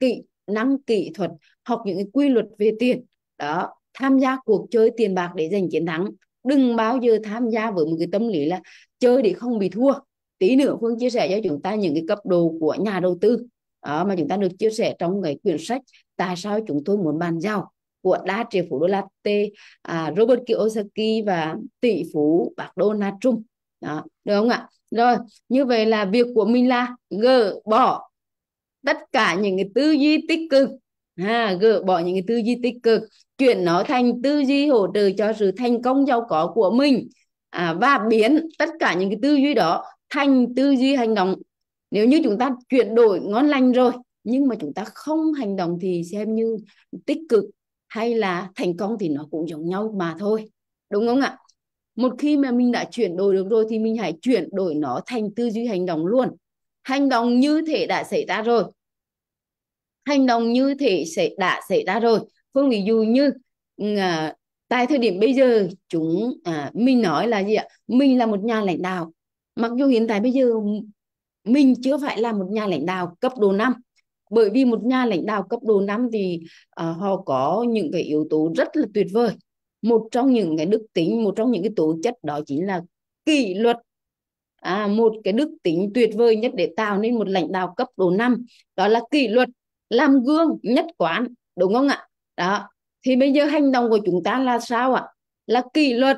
kỹ năng kỹ thuật học những cái quy luật về tiền đó tham gia cuộc chơi tiền bạc để giành chiến thắng đừng bao giờ tham gia với một cái tâm lý là chơi để không bị thua tí nữa phương chia sẻ cho chúng ta những cái cấp độ của nhà đầu tư đó, mà chúng ta được chia sẻ trong cái quyển sách tại sao chúng tôi muốn bàn giao của đa triệu phú đô la T, à, Robert Kiyosaki và tỷ phú Donald Trump. Đó, được không ạ? Rồi, như vậy là việc của mình là gỡ bỏ tất cả những cái tư duy tích cực ha à, gỡ bỏ những cái tư duy tích cực chuyển nó thành tư duy hỗ trợ cho sự thành công giàu có của mình à, và biến tất cả những cái tư duy đó thành tư duy hành động nếu như chúng ta chuyển đổi ngon lành rồi nhưng mà chúng ta không hành động thì xem như tích cực hay là thành công thì nó cũng giống nhau mà thôi đúng không ạ một khi mà mình đã chuyển đổi được rồi thì mình hãy chuyển đổi nó thành tư duy hành động luôn hành động như thể đã xảy ra rồi hành động như thế sẽ đã xảy ra rồi phương ví dụ như à, tại thời điểm bây giờ chúng à, mình nói là gì ạ mình là một nhà lãnh đạo mặc dù hiện tại bây giờ mình chưa phải là một nhà lãnh đạo cấp độ 5 bởi vì một nhà lãnh đạo cấp độ 5 thì à, họ có những cái yếu tố rất là tuyệt vời một trong những cái đức tính một trong những cái tố chất đó chính là kỷ luật à, một cái đức tính tuyệt vời nhất để tạo nên một lãnh đạo cấp độ 5 đó là kỷ luật làm gương nhất quán đúng không ạ đó thì bây giờ hành động của chúng ta là sao ạ là kỷ luật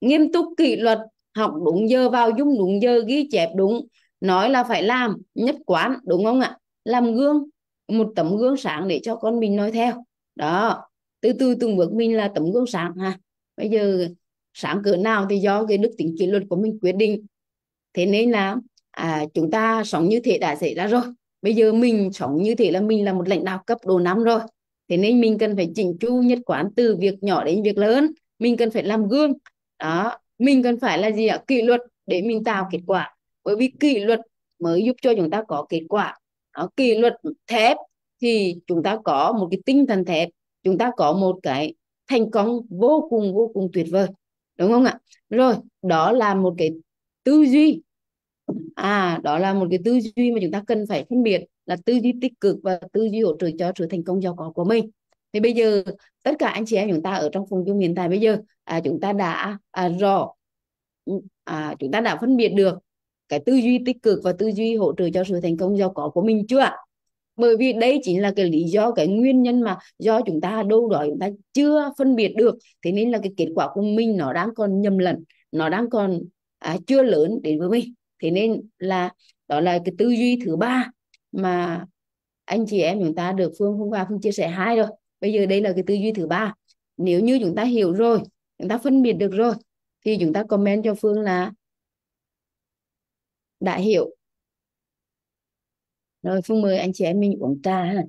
nghiêm túc kỷ luật học đúng giờ vào dung đúng giờ ghi chép đúng nói là phải làm nhất quán đúng không ạ làm gương một tấm gương sáng để cho con mình nói theo đó từ từ từng bước mình là tấm gương sáng ha bây giờ sáng cửa nào thì do cái đức tính kỷ luật của mình quyết định thế nên là à, chúng ta sống như thế đã xảy ra rồi bây giờ mình sống như thế là mình là một lãnh đạo cấp độ năm rồi thế nên mình cần phải chỉnh chu nhất quán từ việc nhỏ đến việc lớn mình cần phải làm gương đó mình cần phải là gì ạ kỷ luật để mình tạo kết quả bởi vì kỷ luật mới giúp cho chúng ta có kết quả đó, kỷ luật thép thì chúng ta có một cái tinh thần thép chúng ta có một cái thành công vô cùng vô cùng tuyệt vời đúng không ạ rồi đó là một cái tư duy à đó là một cái tư duy mà chúng ta cần phải phân biệt là tư duy tích cực và tư duy hỗ trợ cho sự thành công giàu có của mình thì bây giờ tất cả anh chị em chúng ta ở trong phòng chung hiện tại bây giờ à, chúng ta đã à, rõ ừ, à, chúng ta đã phân biệt được cái tư duy tích cực và tư duy hỗ trợ cho sự thành công giàu có của mình chưa bởi vì đây chính là cái lý do cái nguyên nhân mà do chúng ta đâu đó chúng ta chưa phân biệt được thế nên là cái kết quả của mình nó đang còn nhầm lẫn nó đang còn à, chưa lớn đến với mình thế nên là đó là cái tư duy thứ ba mà anh chị em chúng ta được phương hôm qua phương chia sẻ hai rồi bây giờ đây là cái tư duy thứ ba nếu như chúng ta hiểu rồi chúng ta phân biệt được rồi thì chúng ta comment cho phương là đã hiểu rồi phương mời anh chị em mình uống trà ha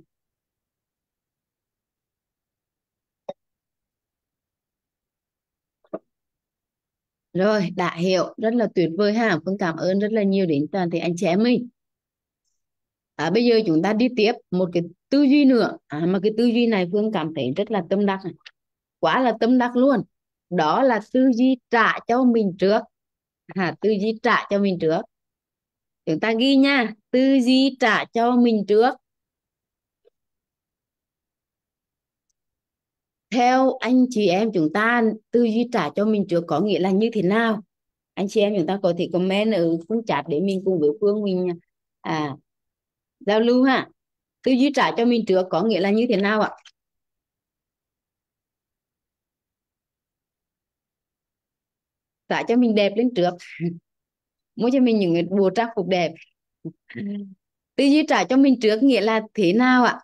Rồi, đã hiểu, rất là tuyệt vời ha. Phương cảm ơn rất là nhiều đến toàn thể anh chị em mình. À, bây giờ chúng ta đi tiếp một cái tư duy nữa. À, mà cái tư duy này Phương cảm thấy rất là tâm đắc. Này. Quá là tâm đắc luôn. Đó là tư duy trả cho mình trước. À, tư duy trả cho mình trước. Chúng ta ghi nha. Tư duy trả cho mình trước. theo anh chị em chúng ta tư duy trả cho mình trước có nghĩa là như thế nào anh chị em chúng ta có thể comment ở phương chat để mình cùng với phương mình à giao lưu ha tư duy trả cho mình trước có nghĩa là như thế nào ạ trả cho mình đẹp lên trước mua cho mình những bộ trang phục đẹp ừ. tư duy trả cho mình trước nghĩa là thế nào ạ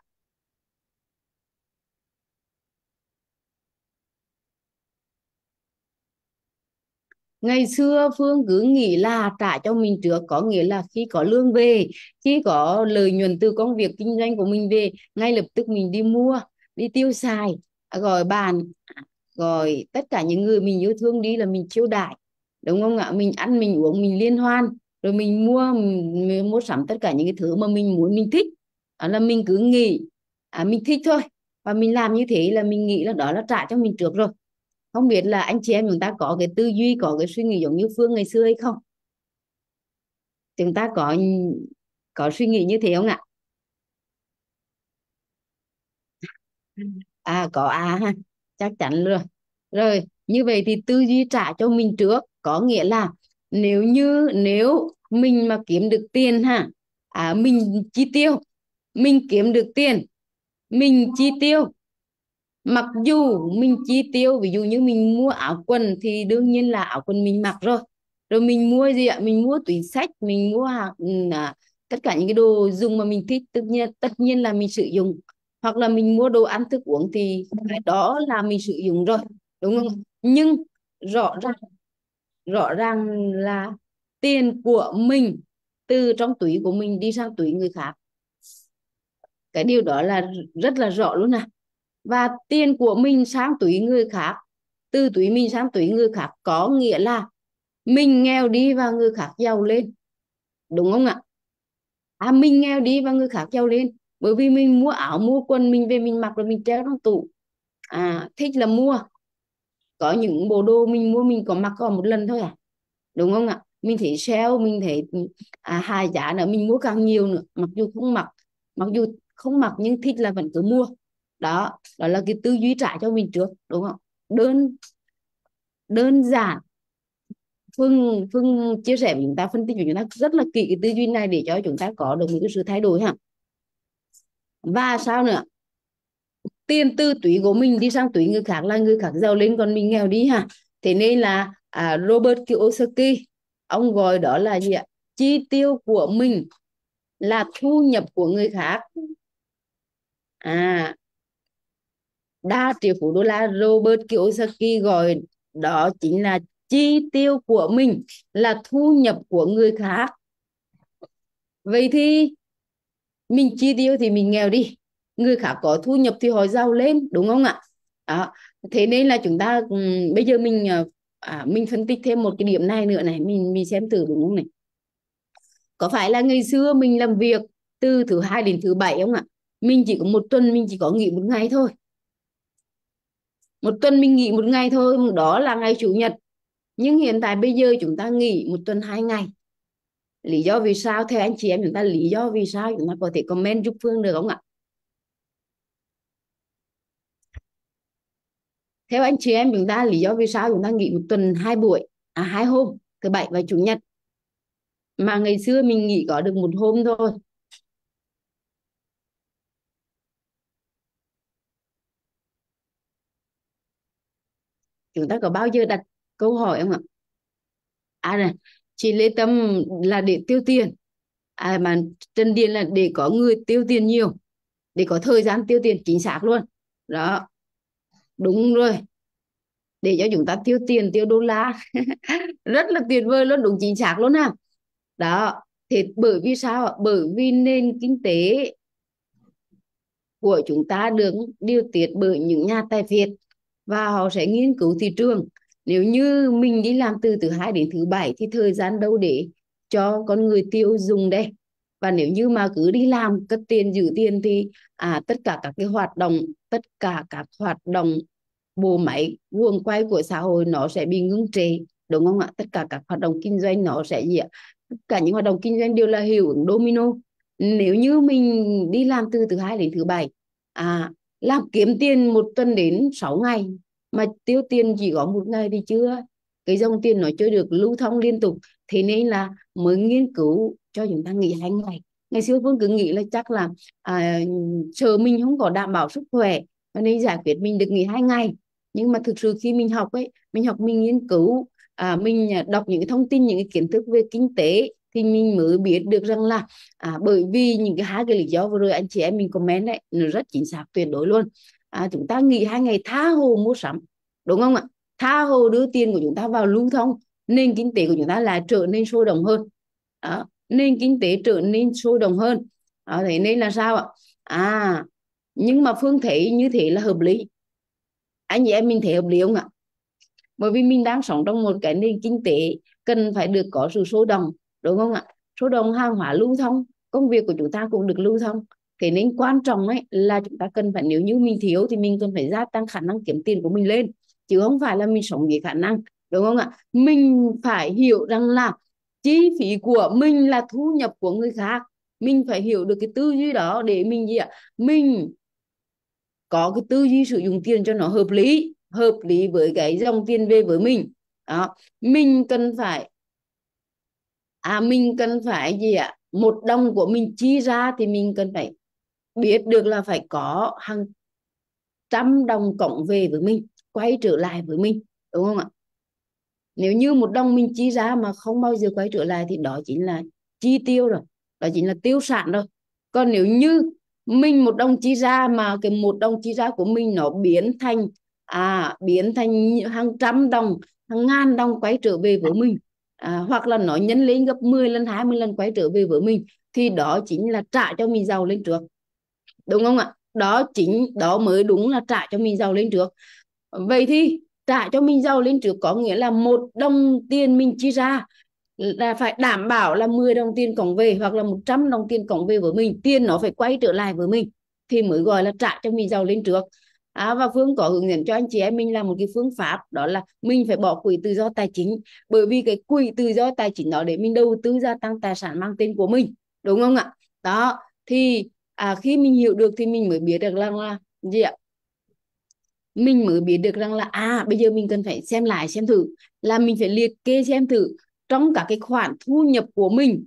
ngày xưa phương cứ nghĩ là trả cho mình trước có nghĩa là khi có lương về khi có lợi nhuận từ công việc kinh doanh của mình về ngay lập tức mình đi mua đi tiêu xài à, gọi bàn gọi tất cả những người mình yêu thương đi là mình chiêu đãi đúng không ạ mình ăn mình uống mình liên hoan rồi mình mua mình mua sắm tất cả những cái thứ mà mình muốn mình thích đó là mình cứ nghĩ à, mình thích thôi và mình làm như thế là mình nghĩ là đó là trả cho mình trước rồi không biết là anh chị em chúng ta có cái tư duy có cái suy nghĩ giống như phương ngày xưa hay không chúng ta có có suy nghĩ như thế không ạ à có à ha chắc chắn rồi rồi như vậy thì tư duy trả cho mình trước có nghĩa là nếu như nếu mình mà kiếm được tiền ha à, mình chi tiêu mình kiếm được tiền mình chi tiêu mặc dù mình chi tiêu ví dụ như mình mua áo quần thì đương nhiên là áo quần mình mặc rồi rồi mình mua gì ạ mình mua túi sách mình mua ừ, à, tất cả những cái đồ dùng mà mình thích tất nhiên tất nhiên là mình sử dụng hoặc là mình mua đồ ăn thức uống thì cái đó là mình sử dụng rồi đúng không nhưng rõ ràng rõ ràng là tiền của mình từ trong túi của mình đi sang túi người khác cái điều đó là rất là rõ luôn à và tiền của mình sang túi người khác từ túi mình sang túi người khác có nghĩa là mình nghèo đi và người khác giàu lên đúng không ạ à mình nghèo đi và người khác giàu lên bởi vì mình mua áo mua quần mình về mình mặc rồi mình treo trong tủ à thích là mua có những bộ đồ mình mua mình có mặc có một lần thôi à đúng không ạ mình thấy sale mình thấy à, hài giá nữa mình mua càng nhiều nữa mặc dù không mặc mặc dù không mặc nhưng thích là vẫn cứ mua đó đó là cái tư duy trả cho mình trước đúng không đơn đơn giản phương phương chia sẻ với chúng ta phân tích với chúng ta rất là kỹ cái tư duy này để cho chúng ta có được những cái sự thay đổi ha và sao nữa tiền tư túi của mình đi sang túi người khác là người khác giàu lên còn mình nghèo đi ha thế nên là à, Robert Kiyosaki ông gọi đó là gì ạ chi tiêu của mình là thu nhập của người khác à đa triệu phú đô la Robert Kiyosaki gọi đó chính là chi tiêu của mình là thu nhập của người khác vậy thì mình chi tiêu thì mình nghèo đi người khác có thu nhập thì họ giàu lên đúng không ạ à, thế nên là chúng ta ừ, bây giờ mình ờ, à, mình phân tích thêm một cái điểm này nữa này mình mình xem thử đúng không này có phải là ngày xưa mình làm việc từ thứ hai đến thứ bảy không ạ mình chỉ có một tuần mình chỉ có nghỉ một ngày thôi một tuần mình nghỉ một ngày thôi đó là ngày chủ nhật nhưng hiện tại bây giờ chúng ta nghỉ một tuần hai ngày lý do vì sao theo anh chị em chúng ta lý do vì sao chúng ta có thể comment giúp phương được không ạ theo anh chị em chúng ta lý do vì sao chúng ta nghỉ một tuần hai buổi à hai hôm thứ bảy và chủ nhật mà ngày xưa mình nghỉ có được một hôm thôi chúng ta có bao giờ đặt câu hỏi không ạ à này chị lê tâm là để tiêu tiền à mà trần điền là để có người tiêu tiền nhiều để có thời gian tiêu tiền chính xác luôn đó đúng rồi để cho chúng ta tiêu tiền tiêu đô la rất là tuyệt vời luôn đúng chính xác luôn ha đó thì bởi vì sao bởi vì nền kinh tế của chúng ta được điều tiết bởi những nhà tài phiệt và họ sẽ nghiên cứu thị trường nếu như mình đi làm từ thứ hai đến thứ bảy thì thời gian đâu để cho con người tiêu dùng đây và nếu như mà cứ đi làm cất tiền giữ tiền thì à tất cả các cái hoạt động tất cả các hoạt động bộ máy guồng quay của xã hội nó sẽ bị ngưng trệ đúng không ạ tất cả các hoạt động kinh doanh nó sẽ gì ạ tất cả những hoạt động kinh doanh đều là hiệu ứng domino nếu như mình đi làm từ thứ hai đến thứ bảy à làm kiếm tiền một tuần đến 6 ngày mà tiêu tiền chỉ có một ngày thì chưa cái dòng tiền nó chưa được lưu thông liên tục thế nên là mới nghiên cứu cho chúng ta nghỉ hai ngày ngày xưa phương cứ nghĩ là chắc là à, sợ mình không có đảm bảo sức khỏe nên giải quyết mình được nghỉ hai ngày nhưng mà thực sự khi mình học ấy mình học mình nghiên cứu à, mình à, đọc những thông tin những kiến thức về kinh tế thì mình mới biết được rằng là à, bởi vì những cái hai cái lý do vừa rồi anh chị em mình comment đấy nó rất chính xác tuyệt đối luôn à, chúng ta nghỉ hai ngày tha hồ mua sắm đúng không ạ tha hồ đưa tiền của chúng ta vào lưu thông nên kinh tế của chúng ta là trở nên sôi động hơn đó. nền kinh tế trở nên sôi động hơn đó, thế nên là sao ạ à nhưng mà phương thể như thế là hợp lý anh chị em mình thấy hợp lý không ạ bởi vì mình đang sống trong một cái nền kinh tế cần phải được có sự sôi động đúng không ạ số đồng hàng hóa lưu thông công việc của chúng ta cũng được lưu thông thế nên quan trọng ấy là chúng ta cần phải nếu như mình thiếu thì mình cần phải gia tăng khả năng kiếm tiền của mình lên chứ không phải là mình sống với khả năng đúng không ạ mình phải hiểu rằng là chi phí của mình là thu nhập của người khác mình phải hiểu được cái tư duy đó để mình gì ạ mình có cái tư duy sử dụng tiền cho nó hợp lý hợp lý với cái dòng tiền về với mình đó mình cần phải à mình cần phải gì ạ một đồng của mình chi ra thì mình cần phải biết được là phải có hàng trăm đồng cộng về với mình quay trở lại với mình đúng không ạ nếu như một đồng mình chi ra mà không bao giờ quay trở lại thì đó chính là chi tiêu rồi đó chính là tiêu sản rồi còn nếu như mình một đồng chi ra mà cái một đồng chi ra của mình nó biến thành à biến thành hàng trăm đồng hàng ngàn đồng quay trở về với mình à, hoặc là nó nhân lên gấp 10 lần 20 lần quay trở về với mình thì đó chính là trả cho mình giàu lên trước đúng không ạ đó chính đó mới đúng là trả cho mình giàu lên trước vậy thì trả cho mình giàu lên trước có nghĩa là một đồng tiền mình chi ra là phải đảm bảo là 10 đồng tiền cộng về hoặc là 100 đồng tiền cộng về với mình tiền nó phải quay trở lại với mình thì mới gọi là trả cho mình giàu lên trước à, và phương có hướng dẫn cho anh chị em mình là một cái phương pháp đó là mình phải bỏ quỹ tự do tài chính bởi vì cái quỹ tự do tài chính đó để mình đầu tư gia tăng tài sản mang tên của mình đúng không ạ đó thì à, khi mình hiểu được thì mình mới biết được rằng là gì ạ mình mới biết được rằng là à bây giờ mình cần phải xem lại xem thử là mình phải liệt kê xem thử trong cả cái khoản thu nhập của mình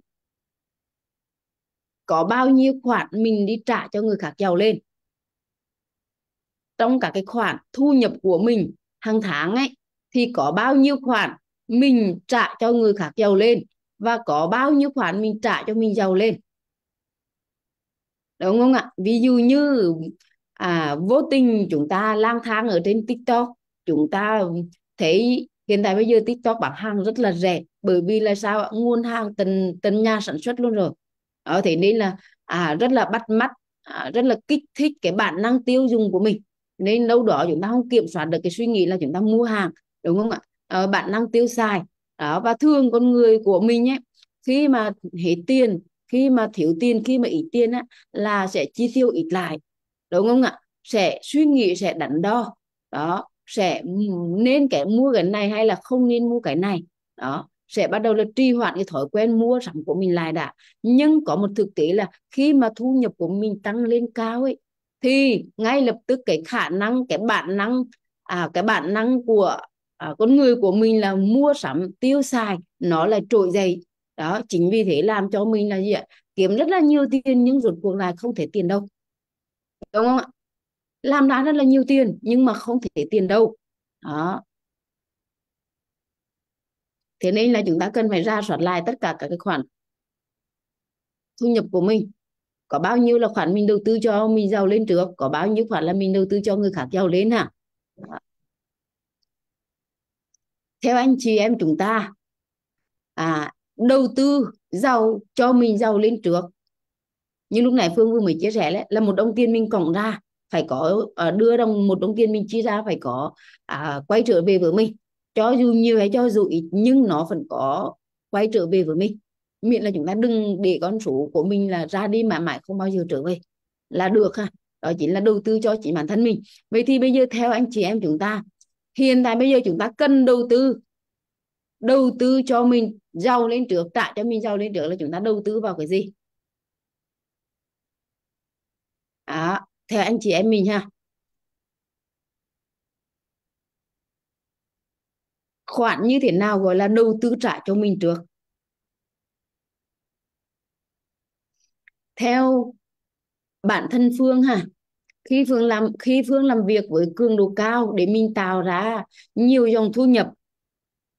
có bao nhiêu khoản mình đi trả cho người khác giàu lên trong các cái khoản thu nhập của mình hàng tháng ấy thì có bao nhiêu khoản mình trả cho người khác giàu lên và có bao nhiêu khoản mình trả cho mình giàu lên đúng không ạ ví dụ như à, vô tình chúng ta lang thang ở trên tiktok chúng ta thấy hiện tại bây giờ tiktok bán hàng rất là rẻ bởi vì là sao ạ nguồn hàng tận tận nhà sản xuất luôn rồi ở ờ, thế nên là à, rất là bắt mắt à, rất là kích thích cái bản năng tiêu dùng của mình nên lâu đó chúng ta không kiểm soát được cái suy nghĩ là chúng ta mua hàng đúng không ạ à, bản năng tiêu xài đó và thường con người của mình ấy khi mà hết tiền khi mà thiếu tiền khi mà ít tiền á là sẽ chi tiêu ít lại đúng không ạ sẽ suy nghĩ sẽ đắn đo đó sẽ nên cái mua cái này hay là không nên mua cái này đó sẽ bắt đầu là trì hoãn cái thói quen mua sắm của mình lại đã nhưng có một thực tế là khi mà thu nhập của mình tăng lên cao ấy thì ngay lập tức cái khả năng cái bản năng à, cái bản năng của à, con người của mình là mua sắm tiêu xài nó là trội dậy đó chính vì thế làm cho mình là gì ạ kiếm rất là nhiều tiền nhưng rốt cuộc lại không thể tiền đâu đúng không ạ làm ra rất là nhiều tiền nhưng mà không thể tiền đâu đó thế nên là chúng ta cần phải ra soát lại tất cả các cái khoản thu nhập của mình có bao nhiêu là khoản mình đầu tư cho mình giàu lên trước có bao nhiêu khoản là mình đầu tư cho người khác giàu lên hả theo anh chị em chúng ta à, đầu tư giàu cho mình giàu lên trước như lúc này phương vừa mới chia sẻ đấy là một đồng tiền mình cộng ra phải có à, đưa đồng một đồng tiền mình chia ra phải có à, quay trở về với mình cho dù nhiều hay cho dù ít nhưng nó vẫn có quay trở về với mình miễn là chúng ta đừng để con số của mình là ra đi mãi mãi không bao giờ trở về là được ha đó chính là đầu tư cho chính bản thân mình vậy thì bây giờ theo anh chị em chúng ta hiện tại bây giờ chúng ta cần đầu tư đầu tư cho mình giàu lên trước trả cho mình giàu lên trước là chúng ta đầu tư vào cái gì À, theo anh chị em mình ha khoản như thế nào gọi là đầu tư trả cho mình trước theo bản thân phương ha khi phương làm khi phương làm việc với cường độ cao để mình tạo ra nhiều dòng thu nhập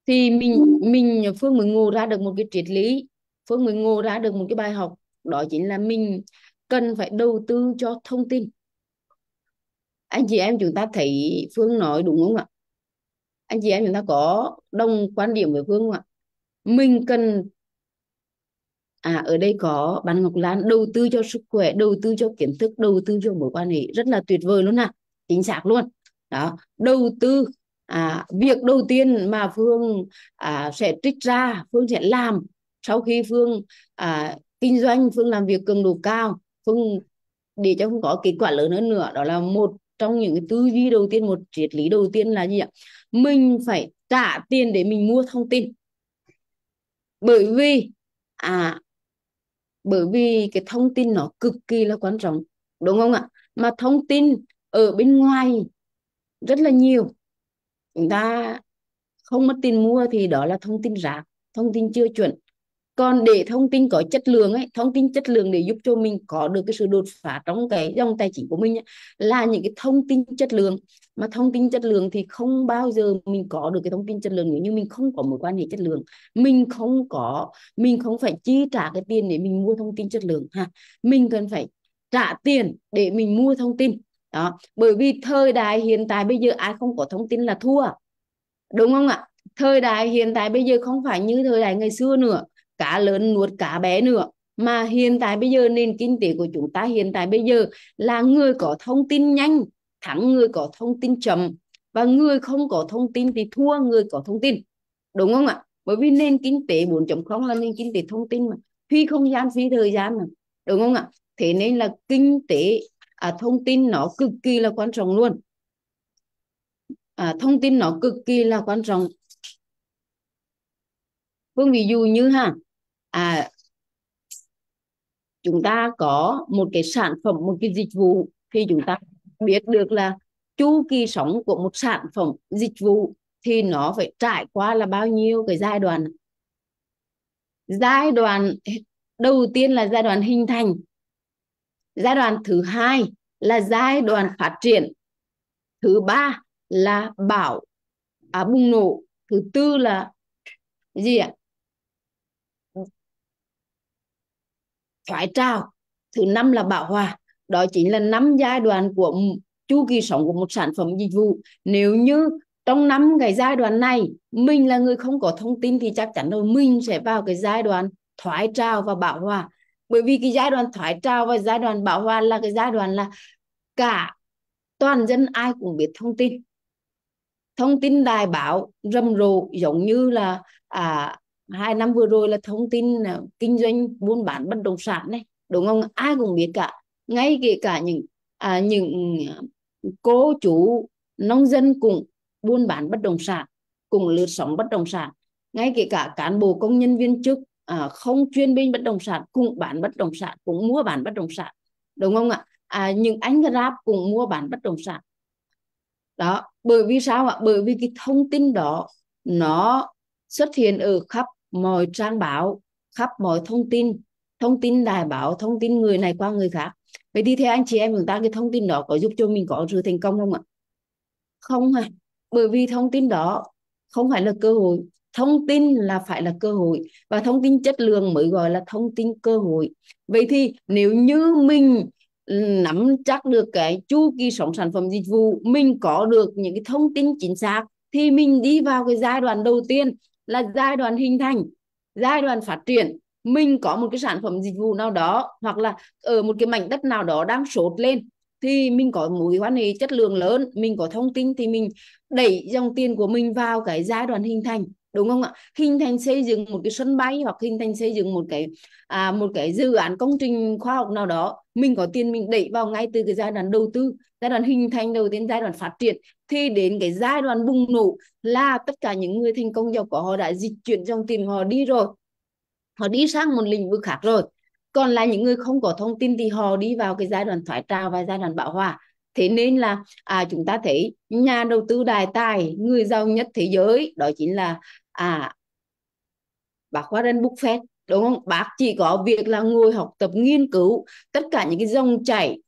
thì mình mình phương mới ngộ ra được một cái triết lý phương mới ngộ ra được một cái bài học đó chính là mình cần phải đầu tư cho thông tin anh chị em chúng ta thấy phương nói đúng không ạ anh chị em chúng ta có đồng quan điểm với phương không ạ mình cần à ở đây có bạn Ngọc Lan đầu tư cho sức khỏe đầu tư cho kiến thức đầu tư cho mối quan hệ rất là tuyệt vời luôn à chính xác luôn đó đầu tư à, việc đầu tiên mà phương à, sẽ trích ra phương sẽ làm sau khi phương à, kinh doanh phương làm việc cường độ cao phương để cho không có kết quả lớn hơn nữa đó là một trong những cái tư duy đầu tiên một triết lý đầu tiên là gì ạ mình phải trả tiền để mình mua thông tin bởi vì à bởi vì cái thông tin nó cực kỳ là quan trọng đúng không ạ mà thông tin ở bên ngoài rất là nhiều chúng ta không mất tiền mua thì đó là thông tin rác thông tin chưa chuẩn còn để thông tin có chất lượng ấy thông tin chất lượng để giúp cho mình có được cái sự đột phá trong cái dòng tài chính của mình ấy, là những cái thông tin chất lượng mà thông tin chất lượng thì không bao giờ mình có được cái thông tin chất lượng nếu như mình không có mối quan hệ chất lượng mình không có mình không phải chi trả cái tiền để mình mua thông tin chất lượng ha mình cần phải trả tiền để mình mua thông tin đó bởi vì thời đại hiện tại bây giờ ai không có thông tin là thua đúng không ạ thời đại hiện tại bây giờ không phải như thời đại ngày xưa nữa cá lớn nuốt cá bé nữa mà hiện tại bây giờ nền kinh tế của chúng ta hiện tại bây giờ là người có thông tin nhanh thắng người có thông tin chậm và người không có thông tin thì thua người có thông tin đúng không ạ bởi vì nền kinh tế 4.0 là nền kinh tế thông tin mà phi không gian phi thời gian mà đúng không ạ thế nên là kinh tế à, thông tin nó cực kỳ là quan trọng luôn à, thông tin nó cực kỳ là quan trọng vâng ví dụ như ha à, chúng ta có một cái sản phẩm một cái dịch vụ thì chúng ta biết được là chu kỳ sống của một sản phẩm dịch vụ thì nó phải trải qua là bao nhiêu cái giai đoạn giai đoạn đầu tiên là giai đoạn hình thành giai đoạn thứ hai là giai đoạn phát triển thứ ba là bảo à, bùng nổ thứ tư là gì ạ thoái trào thứ năm là bảo hòa đó chính là năm giai đoạn của chu kỳ sống của một sản phẩm dịch vụ nếu như trong năm cái giai đoạn này mình là người không có thông tin thì chắc chắn rồi mình sẽ vào cái giai đoạn thoái trào và bảo hòa bởi vì cái giai đoạn thoái trào và giai đoạn bảo hòa là cái giai đoạn là cả toàn dân ai cũng biết thông tin thông tin đài báo rầm rộ giống như là à, hai năm vừa rồi là thông tin là kinh doanh buôn bán bất động sản này đúng không ai cũng biết cả ngay kể cả những à, những à, cô chủ nông dân cũng buôn bán bất động sản cùng lướt sóng bất động sản ngay kể cả cán bộ công nhân viên chức à, không chuyên binh bất động sản cũng bán bất động sản cũng mua bán bất động sản đúng không ạ à, những anh grab cũng mua bán bất động sản đó bởi vì sao ạ bởi vì cái thông tin đó nó xuất hiện ở khắp mọi trang báo khắp mọi thông tin thông tin đài báo thông tin người này qua người khác vậy thì theo anh chị em chúng ta cái thông tin đó có giúp cho mình có sự thành công không ạ không hả? bởi vì thông tin đó không phải là cơ hội thông tin là phải là cơ hội và thông tin chất lượng mới gọi là thông tin cơ hội vậy thì nếu như mình ừ, nắm chắc được cái chu kỳ sống sản phẩm dịch vụ mình có được những cái thông tin chính xác thì mình đi vào cái giai đoạn đầu tiên là giai đoạn hình thành giai đoạn phát triển mình có một cái sản phẩm dịch vụ nào đó hoặc là ở một cái mảnh đất nào đó đang sốt lên thì mình có mối quan hệ chất lượng lớn mình có thông tin thì mình đẩy dòng tiền của mình vào cái giai đoạn hình thành đúng không ạ hình thành xây dựng một cái sân bay hoặc hình thành xây dựng một cái à, một cái dự án công trình khoa học nào đó mình có tiền mình đẩy vào ngay từ cái giai đoạn đầu tư giai đoạn hình thành đầu tiên giai đoạn phát triển thì đến cái giai đoạn bùng nổ là tất cả những người thành công giàu có họ đã dịch chuyển dòng tiền họ đi rồi họ đi sang một lĩnh vực khác rồi còn là những người không có thông tin thì họ đi vào cái giai đoạn thoái trào và giai đoạn bão hòa thế nên là à, chúng ta thấy nhà đầu tư đại tài người giàu nhất thế giới đó chính là à bác Warren Buffett đúng không bác chỉ có việc là ngồi học tập nghiên cứu tất cả những cái dòng chảy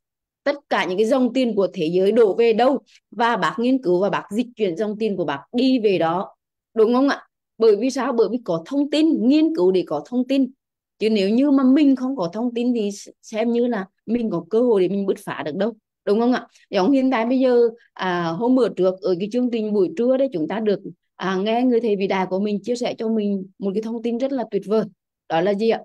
tất cả những cái dòng tiền của thế giới đổ về đâu và bác nghiên cứu và bác dịch chuyển dòng tiền của bác đi về đó đúng không ạ bởi vì sao bởi vì có thông tin nghiên cứu để có thông tin chứ nếu như mà mình không có thông tin thì xem như là mình có cơ hội để mình bứt phá được đâu đúng không ạ giống hiện tại bây giờ à, hôm bữa trước ở cái chương trình buổi trưa đấy chúng ta được à, nghe người thầy vĩ đại của mình chia sẻ cho mình một cái thông tin rất là tuyệt vời đó là gì ạ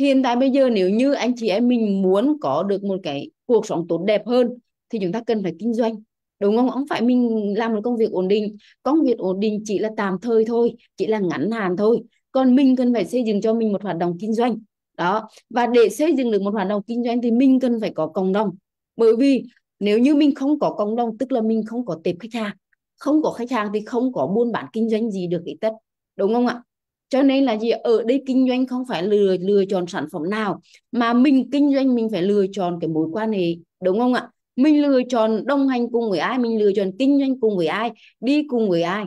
hiện tại bây giờ nếu như anh chị em mình muốn có được một cái cuộc sống tốt đẹp hơn thì chúng ta cần phải kinh doanh đúng không không phải mình làm một công việc ổn định công việc ổn định chỉ là tạm thời thôi chỉ là ngắn hạn thôi còn mình cần phải xây dựng cho mình một hoạt động kinh doanh đó và để xây dựng được một hoạt động kinh doanh thì mình cần phải có cộng đồng bởi vì nếu như mình không có cộng đồng tức là mình không có tệp khách hàng không có khách hàng thì không có buôn bán kinh doanh gì được cái tất đúng không ạ cho nên là gì ở đây kinh doanh không phải lừa lừa chọn sản phẩm nào mà mình kinh doanh mình phải lừa chọn cái mối quan hệ đúng không ạ mình lừa chọn đồng hành cùng với ai mình lừa chọn kinh doanh cùng với ai đi cùng với ai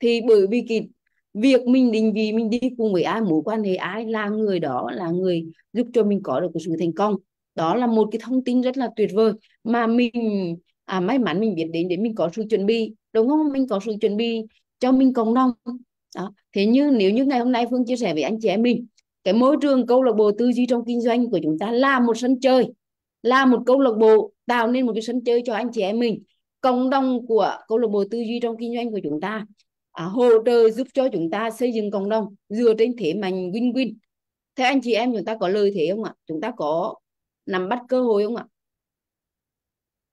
thì bởi vì cái việc mình định vị mình đi cùng với ai mối quan hệ ai là người đó là người giúp cho mình có được cái sự thành công đó là một cái thông tin rất là tuyệt vời mà mình à, may mắn mình biết đến để mình có sự chuẩn bị đúng không mình có sự chuẩn bị cho mình cộng đồng đó thế như nếu như ngày hôm nay phương chia sẻ với anh chị em mình cái môi trường câu lạc bộ tư duy trong kinh doanh của chúng ta là một sân chơi là một câu lạc bộ tạo nên một cái sân chơi cho anh chị em mình cộng đồng của câu lạc bộ tư duy trong kinh doanh của chúng ta à, hỗ trợ giúp cho chúng ta xây dựng cộng đồng dựa trên thế mạnh win-win thế anh chị em chúng ta có lời thế không ạ chúng ta có nắm bắt cơ hội không ạ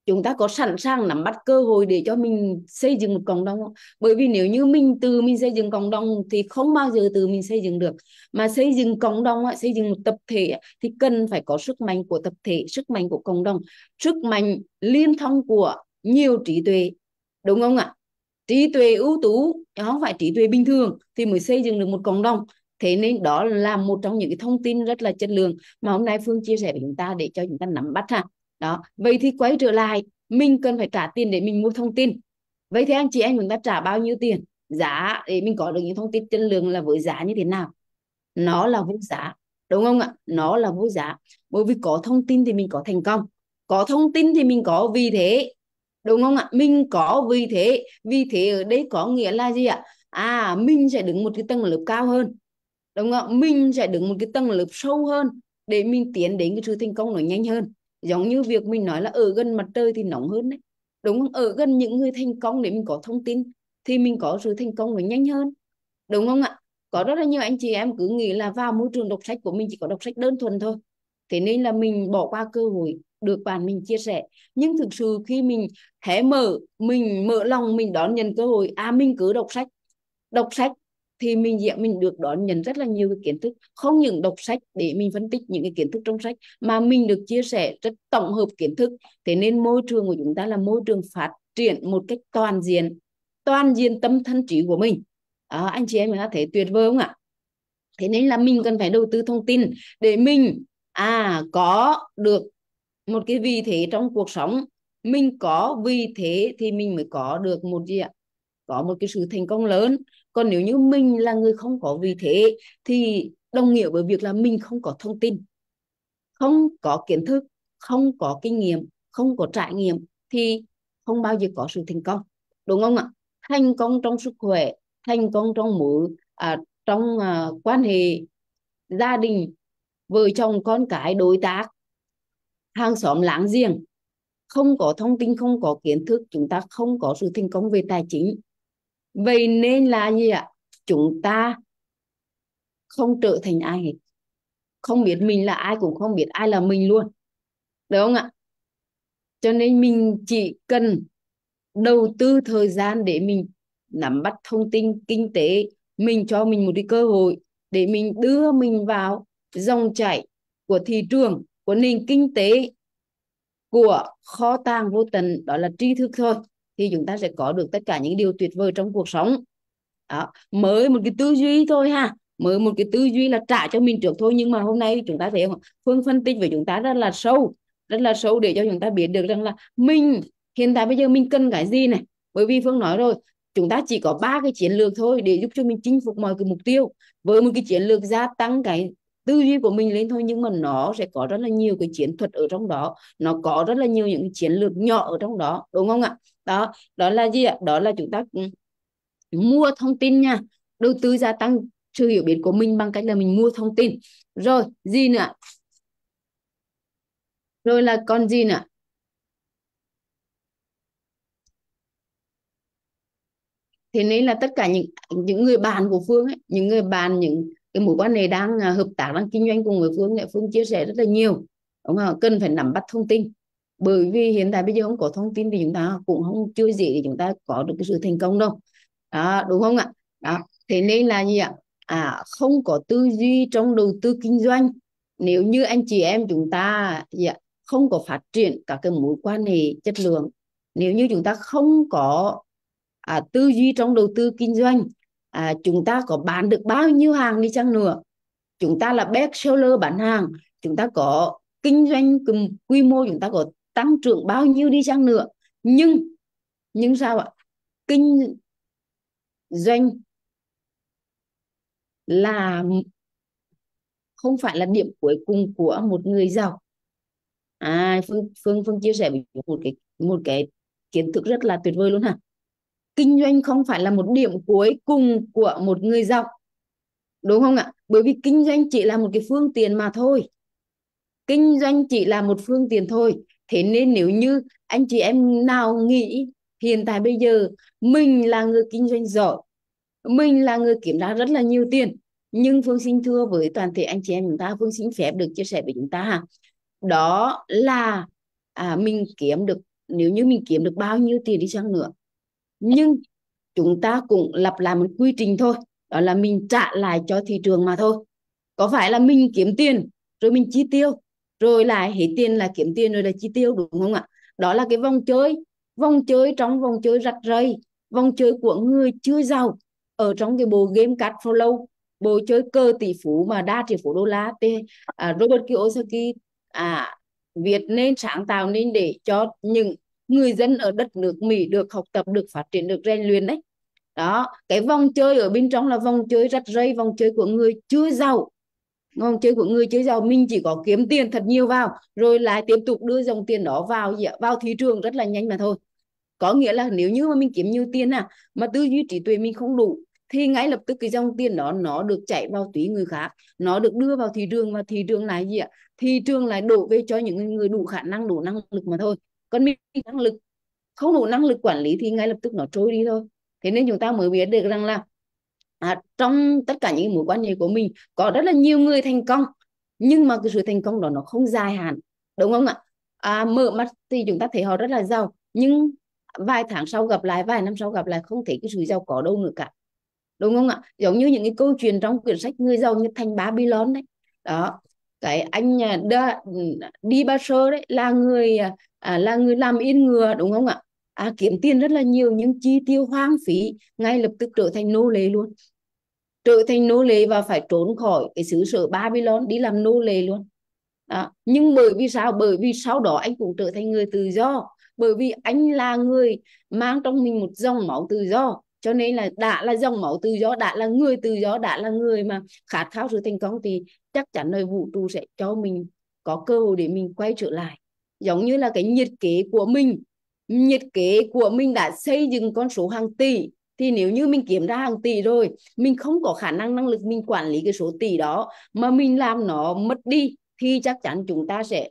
chúng ta có sẵn sàng nắm bắt cơ hội để cho mình xây dựng một cộng đồng bởi vì nếu như mình từ mình xây dựng cộng đồng thì không bao giờ từ mình xây dựng được mà xây dựng cộng đồng xây dựng một tập thể thì cần phải có sức mạnh của tập thể sức mạnh của cộng đồng sức mạnh liên thông của nhiều trí tuệ đúng không ạ trí tuệ ưu tú không phải trí tuệ bình thường thì mới xây dựng được một cộng đồng thế nên đó là một trong những cái thông tin rất là chất lượng mà hôm nay phương chia sẻ với chúng ta để cho chúng ta nắm bắt ha đó vậy thì quay trở lại mình cần phải trả tiền để mình mua thông tin vậy thì anh chị em chúng ta trả bao nhiêu tiền giá để mình có được những thông tin chất lượng là với giá như thế nào nó là vô giá đúng không ạ nó là vô giá bởi vì có thông tin thì mình có thành công có thông tin thì mình có vì thế đúng không ạ mình có vì thế vì thế ở đây có nghĩa là gì ạ à mình sẽ đứng một cái tầng lớp cao hơn đúng không ạ mình sẽ đứng một cái tầng lớp sâu hơn để mình tiến đến cái sự thành công nó nhanh hơn giống như việc mình nói là ở gần mặt trời thì nóng hơn đấy đúng không ở gần những người thành công để mình có thông tin thì mình có sự thành công nó nhanh hơn đúng không ạ có rất là nhiều anh chị em cứ nghĩ là vào môi trường đọc sách của mình chỉ có đọc sách đơn thuần thôi thế nên là mình bỏ qua cơ hội được bạn mình chia sẻ nhưng thực sự khi mình hé mở mình mở lòng mình đón nhận cơ hội à mình cứ đọc sách đọc sách thì mình diện mình được đón nhận rất là nhiều cái kiến thức không những đọc sách để mình phân tích những cái kiến thức trong sách mà mình được chia sẻ rất tổng hợp kiến thức thế nên môi trường của chúng ta là môi trường phát triển một cách toàn diện toàn diện tâm thân trí của mình à, anh chị em mình đã thấy tuyệt vời không ạ thế nên là mình cần phải đầu tư thông tin để mình à có được một cái vị thế trong cuộc sống mình có vị thế thì mình mới có được một gì ạ có một cái sự thành công lớn còn nếu như mình là người không có vị thế thì đồng nghĩa với việc là mình không có thông tin không có kiến thức không có kinh nghiệm không có trải nghiệm thì không bao giờ có sự thành công đúng không ạ thành công trong sức khỏe thành công trong mối à, trong à, quan hệ gia đình vợ chồng con cái đối tác hàng xóm láng giềng không có thông tin không có kiến thức chúng ta không có sự thành công về tài chính vậy nên là gì ạ chúng ta không trở thành ai hết không biết mình là ai cũng không biết ai là mình luôn được không ạ cho nên mình chỉ cần đầu tư thời gian để mình nắm bắt thông tin kinh tế mình cho mình một cái cơ hội để mình đưa mình vào dòng chảy của thị trường của nền kinh tế của kho tàng vô tận đó là tri thức thôi thì chúng ta sẽ có được tất cả những điều tuyệt vời trong cuộc sống đó. mới một cái tư duy thôi ha mới một cái tư duy là trả cho mình trước thôi nhưng mà hôm nay chúng ta thấy không? phương phân tích với chúng ta rất là sâu rất là sâu để cho chúng ta biết được rằng là mình hiện tại bây giờ mình cần cái gì này bởi vì phương nói rồi chúng ta chỉ có ba cái chiến lược thôi để giúp cho mình chinh phục mọi cái mục tiêu với một cái chiến lược gia tăng cái tư duy của mình lên thôi nhưng mà nó sẽ có rất là nhiều cái chiến thuật ở trong đó nó có rất là nhiều những chiến lược nhỏ ở trong đó đúng không ạ đó đó là gì ạ đó là chúng ta ừ, mua thông tin nha đầu tư gia tăng sự hiểu biết của mình bằng cách là mình mua thông tin rồi gì nữa rồi là còn gì nữa thế nên là tất cả những những người bạn của phương ấy, những người bạn những cái mối quan hệ đang à, hợp tác đang kinh doanh cùng với phương ấy, phương chia sẻ rất là nhiều đúng không cần phải nắm bắt thông tin bởi vì hiện tại bây giờ không có thông tin thì chúng ta cũng không chưa gì để chúng ta có được cái sự thành công đâu đó, đúng không ạ đó thế nên là gì ạ à không có tư duy trong đầu tư kinh doanh nếu như anh chị em chúng ta gì ạ không có phát triển các cái mối quan hệ chất lượng nếu như chúng ta không có à, tư duy trong đầu tư kinh doanh à, chúng ta có bán được bao nhiêu hàng đi chăng nữa chúng ta là best seller bán hàng chúng ta có kinh doanh cùng quy mô chúng ta có tăng trưởng bao nhiêu đi chăng nữa nhưng nhưng sao ạ kinh doanh là không phải là điểm cuối cùng của một người giàu à phương phương phương chia sẻ một cái một cái kiến thức rất là tuyệt vời luôn hả kinh doanh không phải là một điểm cuối cùng của một người giàu đúng không ạ bởi vì kinh doanh chỉ là một cái phương tiện mà thôi kinh doanh chỉ là một phương tiện thôi thế nên nếu như anh chị em nào nghĩ hiện tại bây giờ mình là người kinh doanh giỏi mình là người kiếm ra rất là nhiều tiền nhưng phương xin thưa với toàn thể anh chị em chúng ta phương xin phép được chia sẻ với chúng ta đó là à, mình kiếm được nếu như mình kiếm được bao nhiêu tiền đi chăng nữa nhưng chúng ta cũng lặp lại một quy trình thôi đó là mình trả lại cho thị trường mà thôi có phải là mình kiếm tiền rồi mình chi tiêu rồi lại hết tiền là kiếm tiền rồi là chi tiêu đúng không ạ đó là cái vòng chơi vòng chơi trong vòng chơi rạch rây vòng chơi của người chưa giàu ở trong cái bộ game card follow bộ chơi cơ tỷ phú mà đa tỷ phú đô la tê à, Robert Kiyosaki à Việt nên sáng tạo nên để cho những người dân ở đất nước Mỹ được học tập được phát triển được rèn luyện đấy đó cái vòng chơi ở bên trong là vòng chơi rạch rây vòng chơi của người chưa giàu ngon chơi của người chơi giàu mình chỉ có kiếm tiền thật nhiều vào rồi lại tiếp tục đưa dòng tiền đó vào gì dạ, vào thị trường rất là nhanh mà thôi có nghĩa là nếu như mà mình kiếm nhiều tiền à mà tư duy trí tuệ mình không đủ thì ngay lập tức cái dòng tiền đó nó được chạy vào túi người khác nó được đưa vào thị trường và thị trường là gì ạ dạ, thị trường lại đổ về cho những người đủ khả năng đủ năng lực mà thôi còn mình năng lực không đủ năng lực quản lý thì ngay lập tức nó trôi đi thôi thế nên chúng ta mới biết được rằng là à, trong tất cả những mối quan hệ của mình có rất là nhiều người thành công nhưng mà cái sự thành công đó nó không dài hạn đúng không ạ à, mở mắt thì chúng ta thấy họ rất là giàu nhưng vài tháng sau gặp lại vài năm sau gặp lại không thấy cái sự giàu có đâu nữa cả đúng không ạ giống như những cái câu chuyện trong quyển sách người giàu như thành Babylon đấy đó cái anh à, đa, ừ, đi ba sơ đấy là người à, à là người làm yên ngừa đúng không ạ à, kiếm tiền rất là nhiều nhưng chi tiêu hoang phí ngay lập tức trở thành nô lệ luôn trở thành nô lệ và phải trốn khỏi cái xứ sở Babylon đi làm nô lệ luôn đó. nhưng bởi vì sao bởi vì sau đó anh cũng trở thành người tự do bởi vì anh là người mang trong mình một dòng máu tự do cho nên là đã là dòng máu tự do đã là người tự do đã là người mà khát khao sự thành công thì chắc chắn nơi vũ trụ sẽ cho mình có cơ hội để mình quay trở lại giống như là cái nhiệt kế của mình nhiệt kế của mình đã xây dựng con số hàng tỷ thì nếu như mình kiếm ra hàng tỷ rồi mình không có khả năng năng lực mình quản lý cái số tỷ đó mà mình làm nó mất đi thì chắc chắn chúng ta sẽ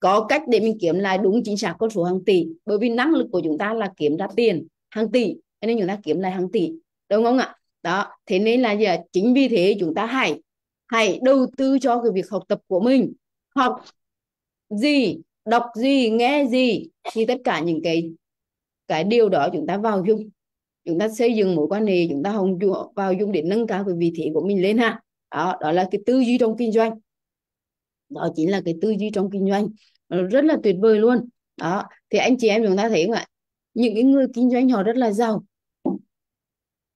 có cách để mình kiếm lại đúng chính xác con số hàng tỷ bởi vì năng lực của chúng ta là kiếm ra tiền hàng tỷ nên chúng ta kiếm lại hàng tỷ đúng không ạ đó thế nên là giờ chính vì thế chúng ta hãy hãy đầu tư cho cái việc học tập của mình học gì đọc gì nghe gì thì tất cả những cái cái điều đó chúng ta vào dung chúng ta xây dựng mối quan hệ chúng ta không vào dùng để nâng cao cái vị thế của mình lên ha đó, đó là cái tư duy trong kinh doanh đó chính là cái tư duy trong kinh doanh rất là tuyệt vời luôn đó thì anh chị em chúng ta thấy không ạ những cái người kinh doanh họ rất là giàu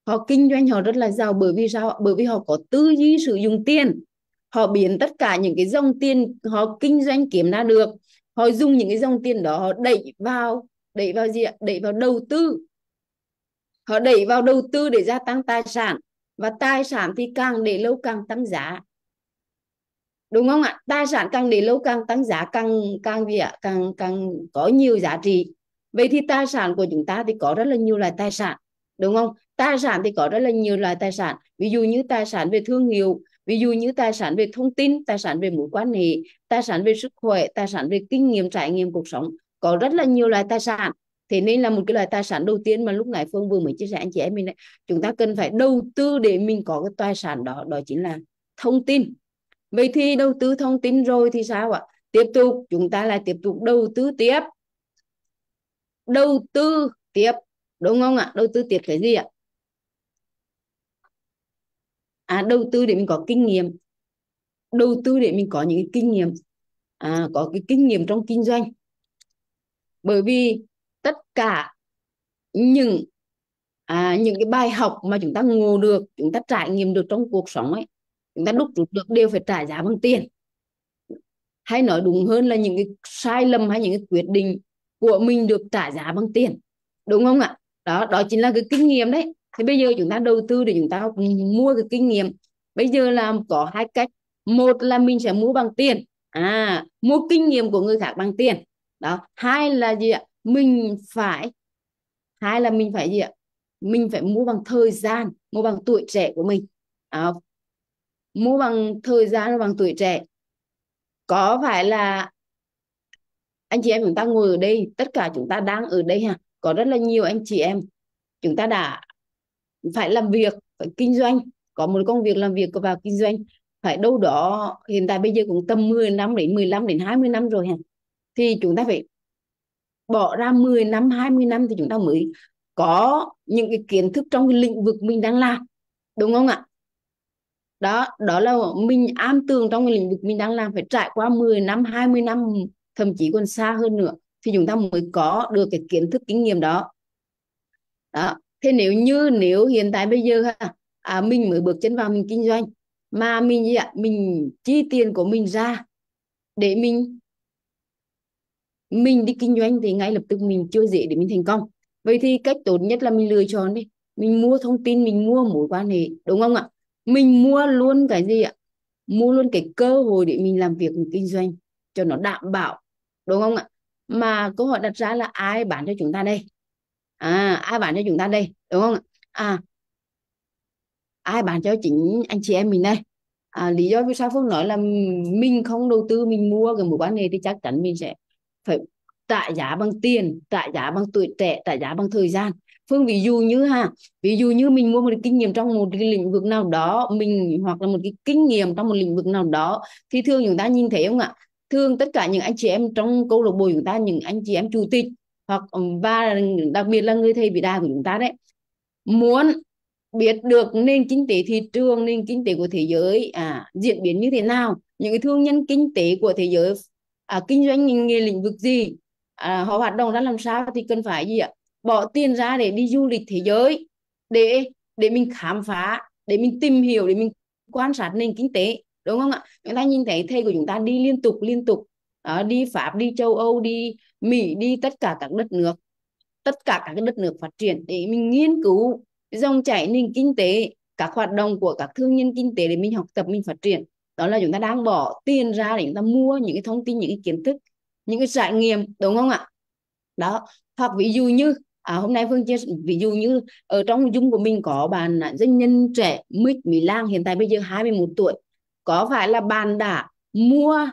họ kinh doanh họ rất là giàu bởi vì sao bởi vì họ có tư duy sử dụng tiền họ biến tất cả những cái dòng tiền họ kinh doanh kiếm ra được họ dùng những cái dòng tiền đó họ đẩy vào đẩy vào gì ạ đẩy vào đầu tư họ đẩy vào đầu tư để gia tăng tài sản và tài sản thì càng để lâu càng tăng giá đúng không ạ tài sản càng để lâu càng tăng giá càng càng gì ạ càng càng có nhiều giá trị vậy thì tài sản của chúng ta thì có rất là nhiều loại tài sản đúng không tài sản thì có rất là nhiều loại tài sản ví dụ như tài sản về thương hiệu ví dụ như tài sản về thông tin tài sản về mối quan hệ tài sản về sức khỏe tài sản về kinh nghiệm trải nghiệm cuộc sống có rất là nhiều loại tài sản thì nên là một cái loại tài sản đầu tiên mà lúc nãy phương vừa mới chia sẻ anh chị em mình đấy chúng ta cần phải đầu tư để mình có cái tài sản đó đó chính là thông tin vậy thì đầu tư thông tin rồi thì sao ạ tiếp tục chúng ta lại tiếp tục đầu tư tiếp đầu tư tiếp đúng không ạ đầu tư tiếp cái gì ạ à đầu tư để mình có kinh nghiệm đầu tư để mình có những kinh nghiệm à, có cái kinh nghiệm trong kinh doanh bởi vì tất cả những à, những cái bài học mà chúng ta ngộ được chúng ta trải nghiệm được trong cuộc sống ấy chúng ta đúc rút được đều phải trả giá bằng tiền hay nói đúng hơn là những cái sai lầm hay những cái quyết định của mình được trả giá bằng tiền đúng không ạ đó đó chính là cái kinh nghiệm đấy thì bây giờ chúng ta đầu tư để chúng ta mua cái kinh nghiệm bây giờ là có hai cách một là mình sẽ mua bằng tiền à mua kinh nghiệm của người khác bằng tiền đó hai là gì ạ mình phải hai là mình phải gì ạ mình phải mua bằng thời gian mua bằng tuổi trẻ của mình à, mua bằng thời gian bằng tuổi trẻ có phải là anh chị em chúng ta ngồi ở đây tất cả chúng ta đang ở đây ha có rất là nhiều anh chị em chúng ta đã phải làm việc phải kinh doanh có một công việc làm việc vào kinh doanh phải đâu đó hiện tại bây giờ cũng tầm 10 năm đến 15 đến 20 năm rồi ha thì chúng ta phải bỏ ra 10 năm 20 năm thì chúng ta mới có những cái kiến thức trong cái lĩnh vực mình đang làm đúng không ạ đó đó là mình am tường trong cái lĩnh vực mình đang làm phải trải qua 10 năm 20 năm thậm chí còn xa hơn nữa thì chúng ta mới có được cái kiến thức kinh nghiệm đó đó thế nếu như nếu hiện tại bây giờ ha à, mình mới bước chân vào mình kinh doanh mà mình gì ạ mình chi tiền của mình ra để mình mình đi kinh doanh thì ngay lập tức mình chưa dễ để mình thành công vậy thì cách tốt nhất là mình lựa chọn đi mình mua thông tin mình mua mối quan hệ đúng không ạ mình mua luôn cái gì ạ mua luôn cái cơ hội để mình làm việc mình kinh doanh cho nó đảm bảo đúng không ạ mà câu hỏi đặt ra là ai bán cho chúng ta đây à ai bán cho chúng ta đây đúng không ạ à ai bán cho chính anh chị em mình đây à, lý do vì sao phương nói là mình không đầu tư mình mua cái mối quan hệ thì chắc chắn mình sẽ phải trả giá bằng tiền trả giá bằng tuổi trẻ trả giá bằng thời gian phương ví dụ như ha ví dụ như mình mua một cái kinh nghiệm trong một cái lĩnh vực nào đó mình hoặc là một cái kinh nghiệm trong một lĩnh vực nào đó thì thường chúng ta nhìn thấy không ạ thường tất cả những anh chị em trong câu lạc bộ chúng ta những anh chị em chủ tịch hoặc ừ, và đặc biệt là người thầy vĩ đại của chúng ta đấy muốn biết được nền kinh tế thị trường nền kinh tế của thế giới à diễn biến như thế nào những cái thương nhân kinh tế của thế giới à, kinh doanh nghề lĩnh vực gì à, họ hoạt động ra làm sao thì cần phải gì ạ bỏ tiền ra để đi du lịch thế giới để để mình khám phá để mình tìm hiểu để mình quan sát nền kinh tế đúng không ạ người ta nhìn thấy thầy của chúng ta đi liên tục liên tục đó, đi Pháp đi châu Âu đi Mỹ đi tất cả các đất nước tất cả các đất nước phát triển để mình nghiên cứu dòng chảy nền kinh tế các hoạt động của các thương nhân kinh tế để mình học tập mình phát triển đó là chúng ta đang bỏ tiền ra để chúng ta mua những cái thông tin những cái kiến thức những cái trải nghiệm đúng không ạ đó hoặc ví dụ như à, hôm nay phương chia ví dụ như ở trong dung của mình có bạn doanh nhân trẻ Mít Mỹ Lan hiện tại bây giờ 21 tuổi có phải là bạn đã mua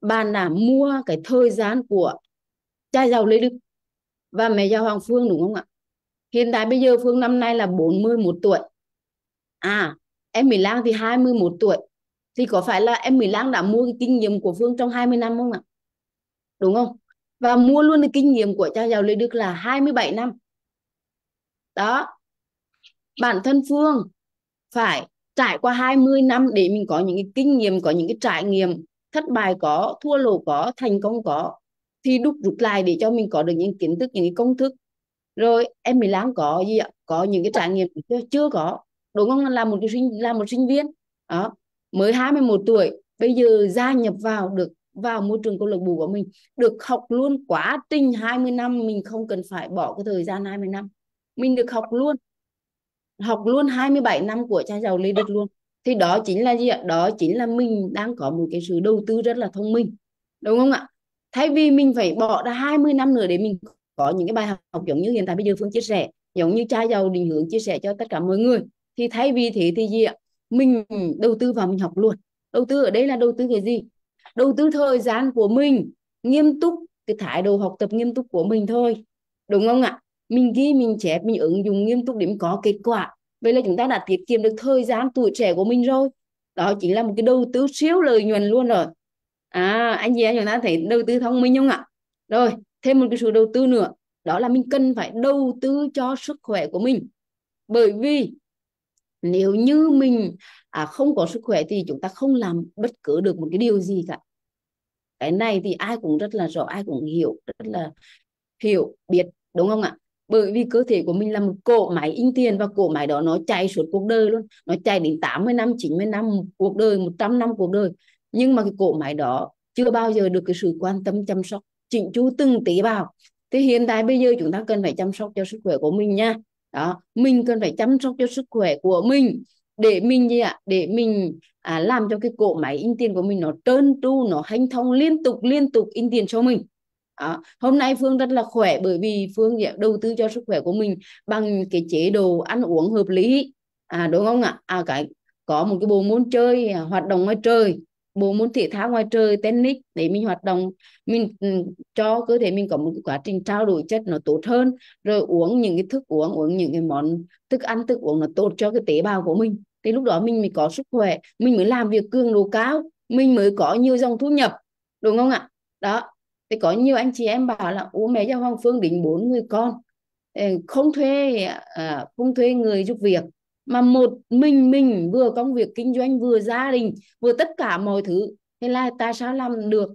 bạn đã mua cái thời gian của cha giàu Lê Đức và mẹ giàu Hoàng Phương đúng không ạ hiện tại bây giờ Phương năm nay là 41 tuổi à em Mỹ Lan thì 21 tuổi thì có phải là em Mỹ Lan đã mua cái kinh nghiệm của Phương trong 20 năm không ạ? Đúng không? Và mua luôn cái kinh nghiệm của cha giàu Lê Đức là 27 năm. Đó. Bản thân Phương phải trải qua 20 năm để mình có những cái kinh nghiệm, có những cái trải nghiệm thất bại có, thua lỗ có, thành công có thì đúc rút lại để cho mình có được những kiến thức, những cái công thức. Rồi em Mỹ Lan có gì ạ? Có những cái trải nghiệm chưa chưa có. Đúng không? Là một cái sinh là một sinh viên. Đó mới 21 tuổi bây giờ gia nhập vào được vào môi trường câu lạc bộ của mình được học luôn quá trình 20 năm mình không cần phải bỏ cái thời gian 20 năm mình được học luôn học luôn 27 năm của cha giàu Lê Đức luôn thì đó chính là gì ạ đó chính là mình đang có một cái sự đầu tư rất là thông minh đúng không ạ thay vì mình phải bỏ ra 20 năm nữa để mình có những cái bài học giống như hiện tại bây giờ Phương chia sẻ giống như cha giàu định hướng chia sẻ cho tất cả mọi người thì thay vì thế thì gì ạ mình đầu tư vào mình học luôn đầu tư ở đây là đầu tư cái gì đầu tư thời gian của mình nghiêm túc cái thái độ học tập nghiêm túc của mình thôi đúng không ạ mình ghi mình chép mình ứng dụng nghiêm túc để mình có kết quả vậy là chúng ta đã tiết kiệm được thời gian tuổi trẻ của mình rồi đó chính là một cái đầu tư siêu lợi nhuận luôn rồi à anh chị chúng ta thấy đầu tư thông minh không ạ rồi thêm một cái sự đầu tư nữa đó là mình cần phải đầu tư cho sức khỏe của mình bởi vì nếu như mình à, không có sức khỏe thì chúng ta không làm bất cứ được một cái điều gì cả cái này thì ai cũng rất là rõ ai cũng hiểu rất là hiểu biết đúng không ạ bởi vì cơ thể của mình là một cỗ máy in tiền và cỗ máy đó nó chạy suốt cuộc đời luôn nó chạy đến 80 năm 90 năm cuộc đời 100 năm cuộc đời nhưng mà cái cỗ máy đó chưa bao giờ được cái sự quan tâm chăm sóc chỉnh chu từng tế bào thì hiện tại bây giờ chúng ta cần phải chăm sóc cho sức khỏe của mình nha đó mình cần phải chăm sóc cho sức khỏe của mình để mình gì ạ để mình à, làm cho cái cỗ máy in tiền của mình nó trơn tru nó hanh thông liên tục liên tục in tiền cho mình đó. hôm nay phương rất là khỏe bởi vì phương gì đầu tư cho sức khỏe của mình bằng cái chế độ ăn uống hợp lý à đúng không ạ à? à cái có một cái bộ môn chơi à, hoạt động ngoài trời bộ môn thể thao ngoài trời tennis để mình hoạt động mình ừ, cho cơ thể mình có một quá trình trao đổi chất nó tốt hơn rồi uống những cái thức uống uống những cái món thức ăn thức uống nó tốt cho cái tế bào của mình thì lúc đó mình mới có sức khỏe mình mới làm việc cường độ cao mình mới có nhiều dòng thu nhập đúng không ạ đó thì có nhiều anh chị em bảo là uống mẹ cho Hoàng Phương đến bốn người con ờ, không thuê à, không thuê người giúp việc mà một mình mình vừa công việc kinh doanh vừa gia đình vừa tất cả mọi thứ thế là ta sao làm được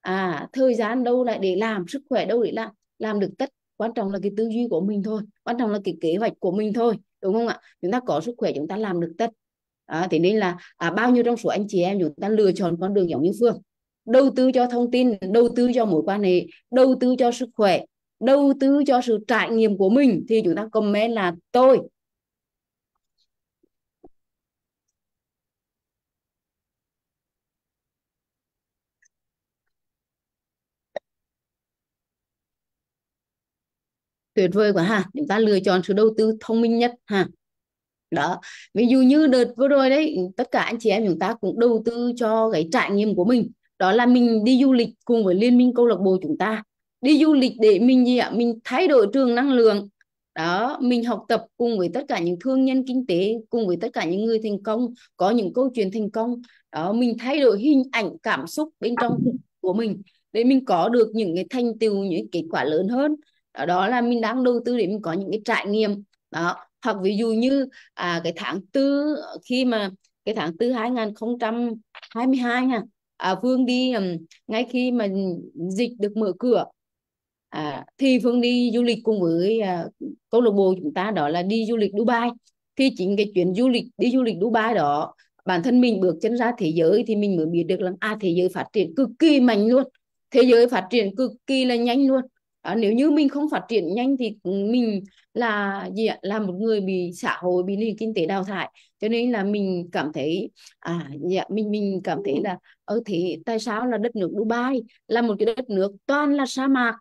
à thời gian đâu lại để làm sức khỏe đâu để làm làm được tất quan trọng là cái tư duy của mình thôi quan trọng là cái kế hoạch của mình thôi đúng không ạ chúng ta có sức khỏe chúng ta làm được tất à, thế nên là à, bao nhiêu trong số anh chị em chúng ta lựa chọn con đường giống như phương đầu tư cho thông tin đầu tư cho mối quan hệ đầu tư cho sức khỏe đầu tư cho sự trải nghiệm của mình thì chúng ta comment là tôi tuyệt vời quá ha chúng ta lựa chọn sự đầu tư thông minh nhất ha đó ví dụ như đợt vừa rồi đấy tất cả anh chị em chúng ta cũng đầu tư cho cái trải nghiệm của mình đó là mình đi du lịch cùng với liên minh câu lạc bộ chúng ta đi du lịch để mình gì ạ mình thay đổi trường năng lượng đó mình học tập cùng với tất cả những thương nhân kinh tế cùng với tất cả những người thành công có những câu chuyện thành công đó mình thay đổi hình ảnh cảm xúc bên trong của mình để mình có được những cái thành tựu những kết quả lớn hơn đó, đó là mình đang đầu tư để mình có những cái trải nghiệm đó hoặc ví dụ như à, cái tháng tư khi mà cái tháng tư 2022 nha à, Phương đi ngay khi mà dịch được mở cửa à, thì Phương đi du lịch cùng với à, câu lạc bộ chúng ta đó là đi du lịch Dubai thì chính cái chuyến du lịch đi du lịch Dubai đó bản thân mình bước chân ra thế giới thì mình mới biết được là à thế giới phát triển cực kỳ mạnh luôn thế giới phát triển cực kỳ là nhanh luôn à, nếu như mình không phát triển nhanh thì mình là gì ạ là một người bị xã hội bị nền kinh tế đào thải cho nên là mình cảm thấy à dạ mình mình cảm thấy là ở thế tại sao là đất nước Dubai là một cái đất nước toàn là sa mạc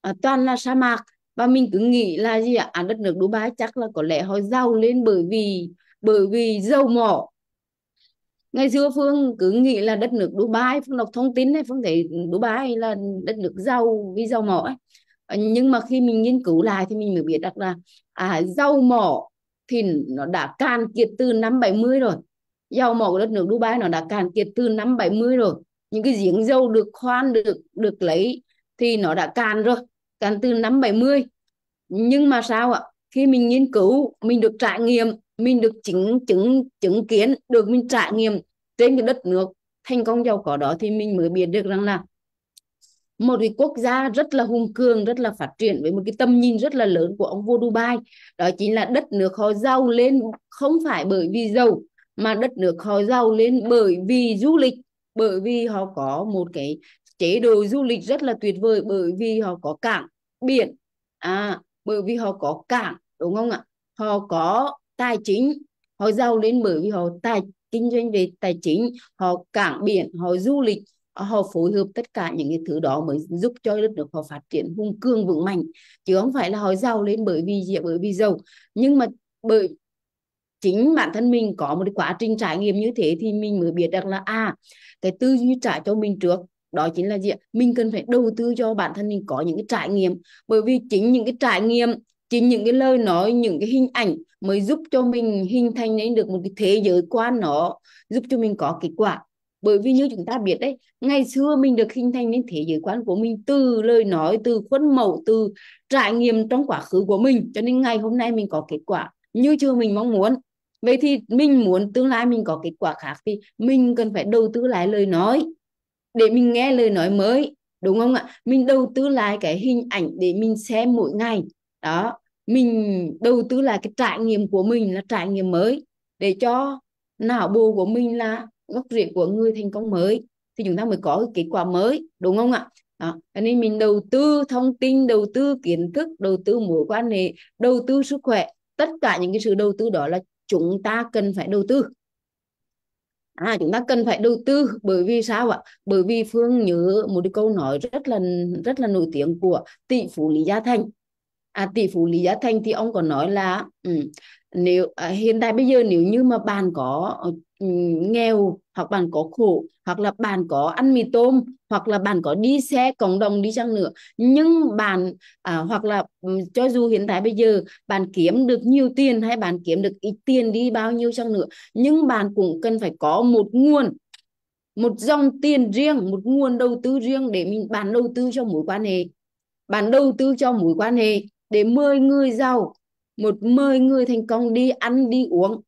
à, toàn là sa mạc và mình cứ nghĩ là gì ạ à, đất nước Dubai chắc là có lẽ họ giàu lên bởi vì bởi vì dầu mỏ ngày xưa phương cứ nghĩ là đất nước Dubai phương đọc thông tin này, phương thấy Dubai là đất nước giàu vì giàu mỏ ấy. Ờ, nhưng mà khi mình nghiên cứu lại thì mình mới biết được là à, giàu mỏ thì nó đã cạn kiệt từ năm 70 rồi dầu mỏ của đất nước Dubai nó đã cạn kiệt từ năm 70 rồi những cái giếng dầu được khoan được được lấy thì nó đã cạn rồi cạn từ năm 70 nhưng mà sao ạ khi mình nghiên cứu mình được trải nghiệm mình được chứng chứng chứng kiến được mình trải nghiệm trên cái đất nước thành công giàu có đó thì mình mới biết được rằng là một cái quốc gia rất là hùng cường rất là phát triển với một cái tầm nhìn rất là lớn của ông vua Dubai đó chính là đất nước họ giàu lên không phải bởi vì giàu mà đất nước họ giàu lên bởi vì du lịch bởi vì họ có một cái chế độ du lịch rất là tuyệt vời bởi vì họ có cảng biển à bởi vì họ có cảng đúng không ạ họ có tài chính họ giàu lên bởi vì họ tài kinh doanh về tài chính họ cảng biển họ du lịch họ phối hợp tất cả những cái thứ đó mới giúp cho đất nước họ phát triển hùng cường vững mạnh chứ không phải là họ giàu lên bởi vì gì bởi vì giàu nhưng mà bởi chính bản thân mình có một cái quá trình trải nghiệm như thế thì mình mới biết được là à cái tư duy trả cho mình trước đó chính là gì mình cần phải đầu tư cho bản thân mình có những cái trải nghiệm bởi vì chính những cái trải nghiệm chính những cái lời nói những cái hình ảnh mới giúp cho mình hình thành nên được một cái thế giới quan nó giúp cho mình có kết quả bởi vì như chúng ta biết đấy ngày xưa mình được hình thành nên thế giới quan của mình từ lời nói từ khuôn mẫu từ trải nghiệm trong quá khứ của mình cho nên ngày hôm nay mình có kết quả như chưa mình mong muốn vậy thì mình muốn tương lai mình có kết quả khác thì mình cần phải đầu tư lại lời nói để mình nghe lời nói mới đúng không ạ mình đầu tư lại cái hình ảnh để mình xem mỗi ngày đó mình đầu tư lại cái trải nghiệm của mình là trải nghiệm mới để cho não bộ của mình là gốc rễ của người thành công mới thì chúng ta mới có kết quả mới đúng không ạ đó. nên mình đầu tư thông tin đầu tư kiến thức đầu tư mối quan hệ đầu tư sức khỏe tất cả những cái sự đầu tư đó là chúng ta cần phải đầu tư à chúng ta cần phải đầu tư bởi vì sao ạ bởi vì phương nhớ một cái câu nói rất là rất là nổi tiếng của tỷ phú lý gia thành à, tỷ phú Lý Gia Thành thì ông có nói là um, nếu à, hiện tại bây giờ nếu như mà bạn có um, nghèo hoặc bạn có khổ hoặc là bạn có ăn mì tôm hoặc là bạn có đi xe cộng đồng đi chăng nữa nhưng bạn à, hoặc là ừ, cho dù hiện tại bây giờ bạn kiếm được nhiều tiền hay bạn kiếm được ít tiền đi bao nhiêu chăng nữa nhưng bạn cũng cần phải có một nguồn một dòng tiền riêng một nguồn đầu tư riêng để mình bạn đầu tư cho mối quan hệ bạn đầu tư cho mối quan hệ để mời người giàu một mời người thành công đi ăn đi uống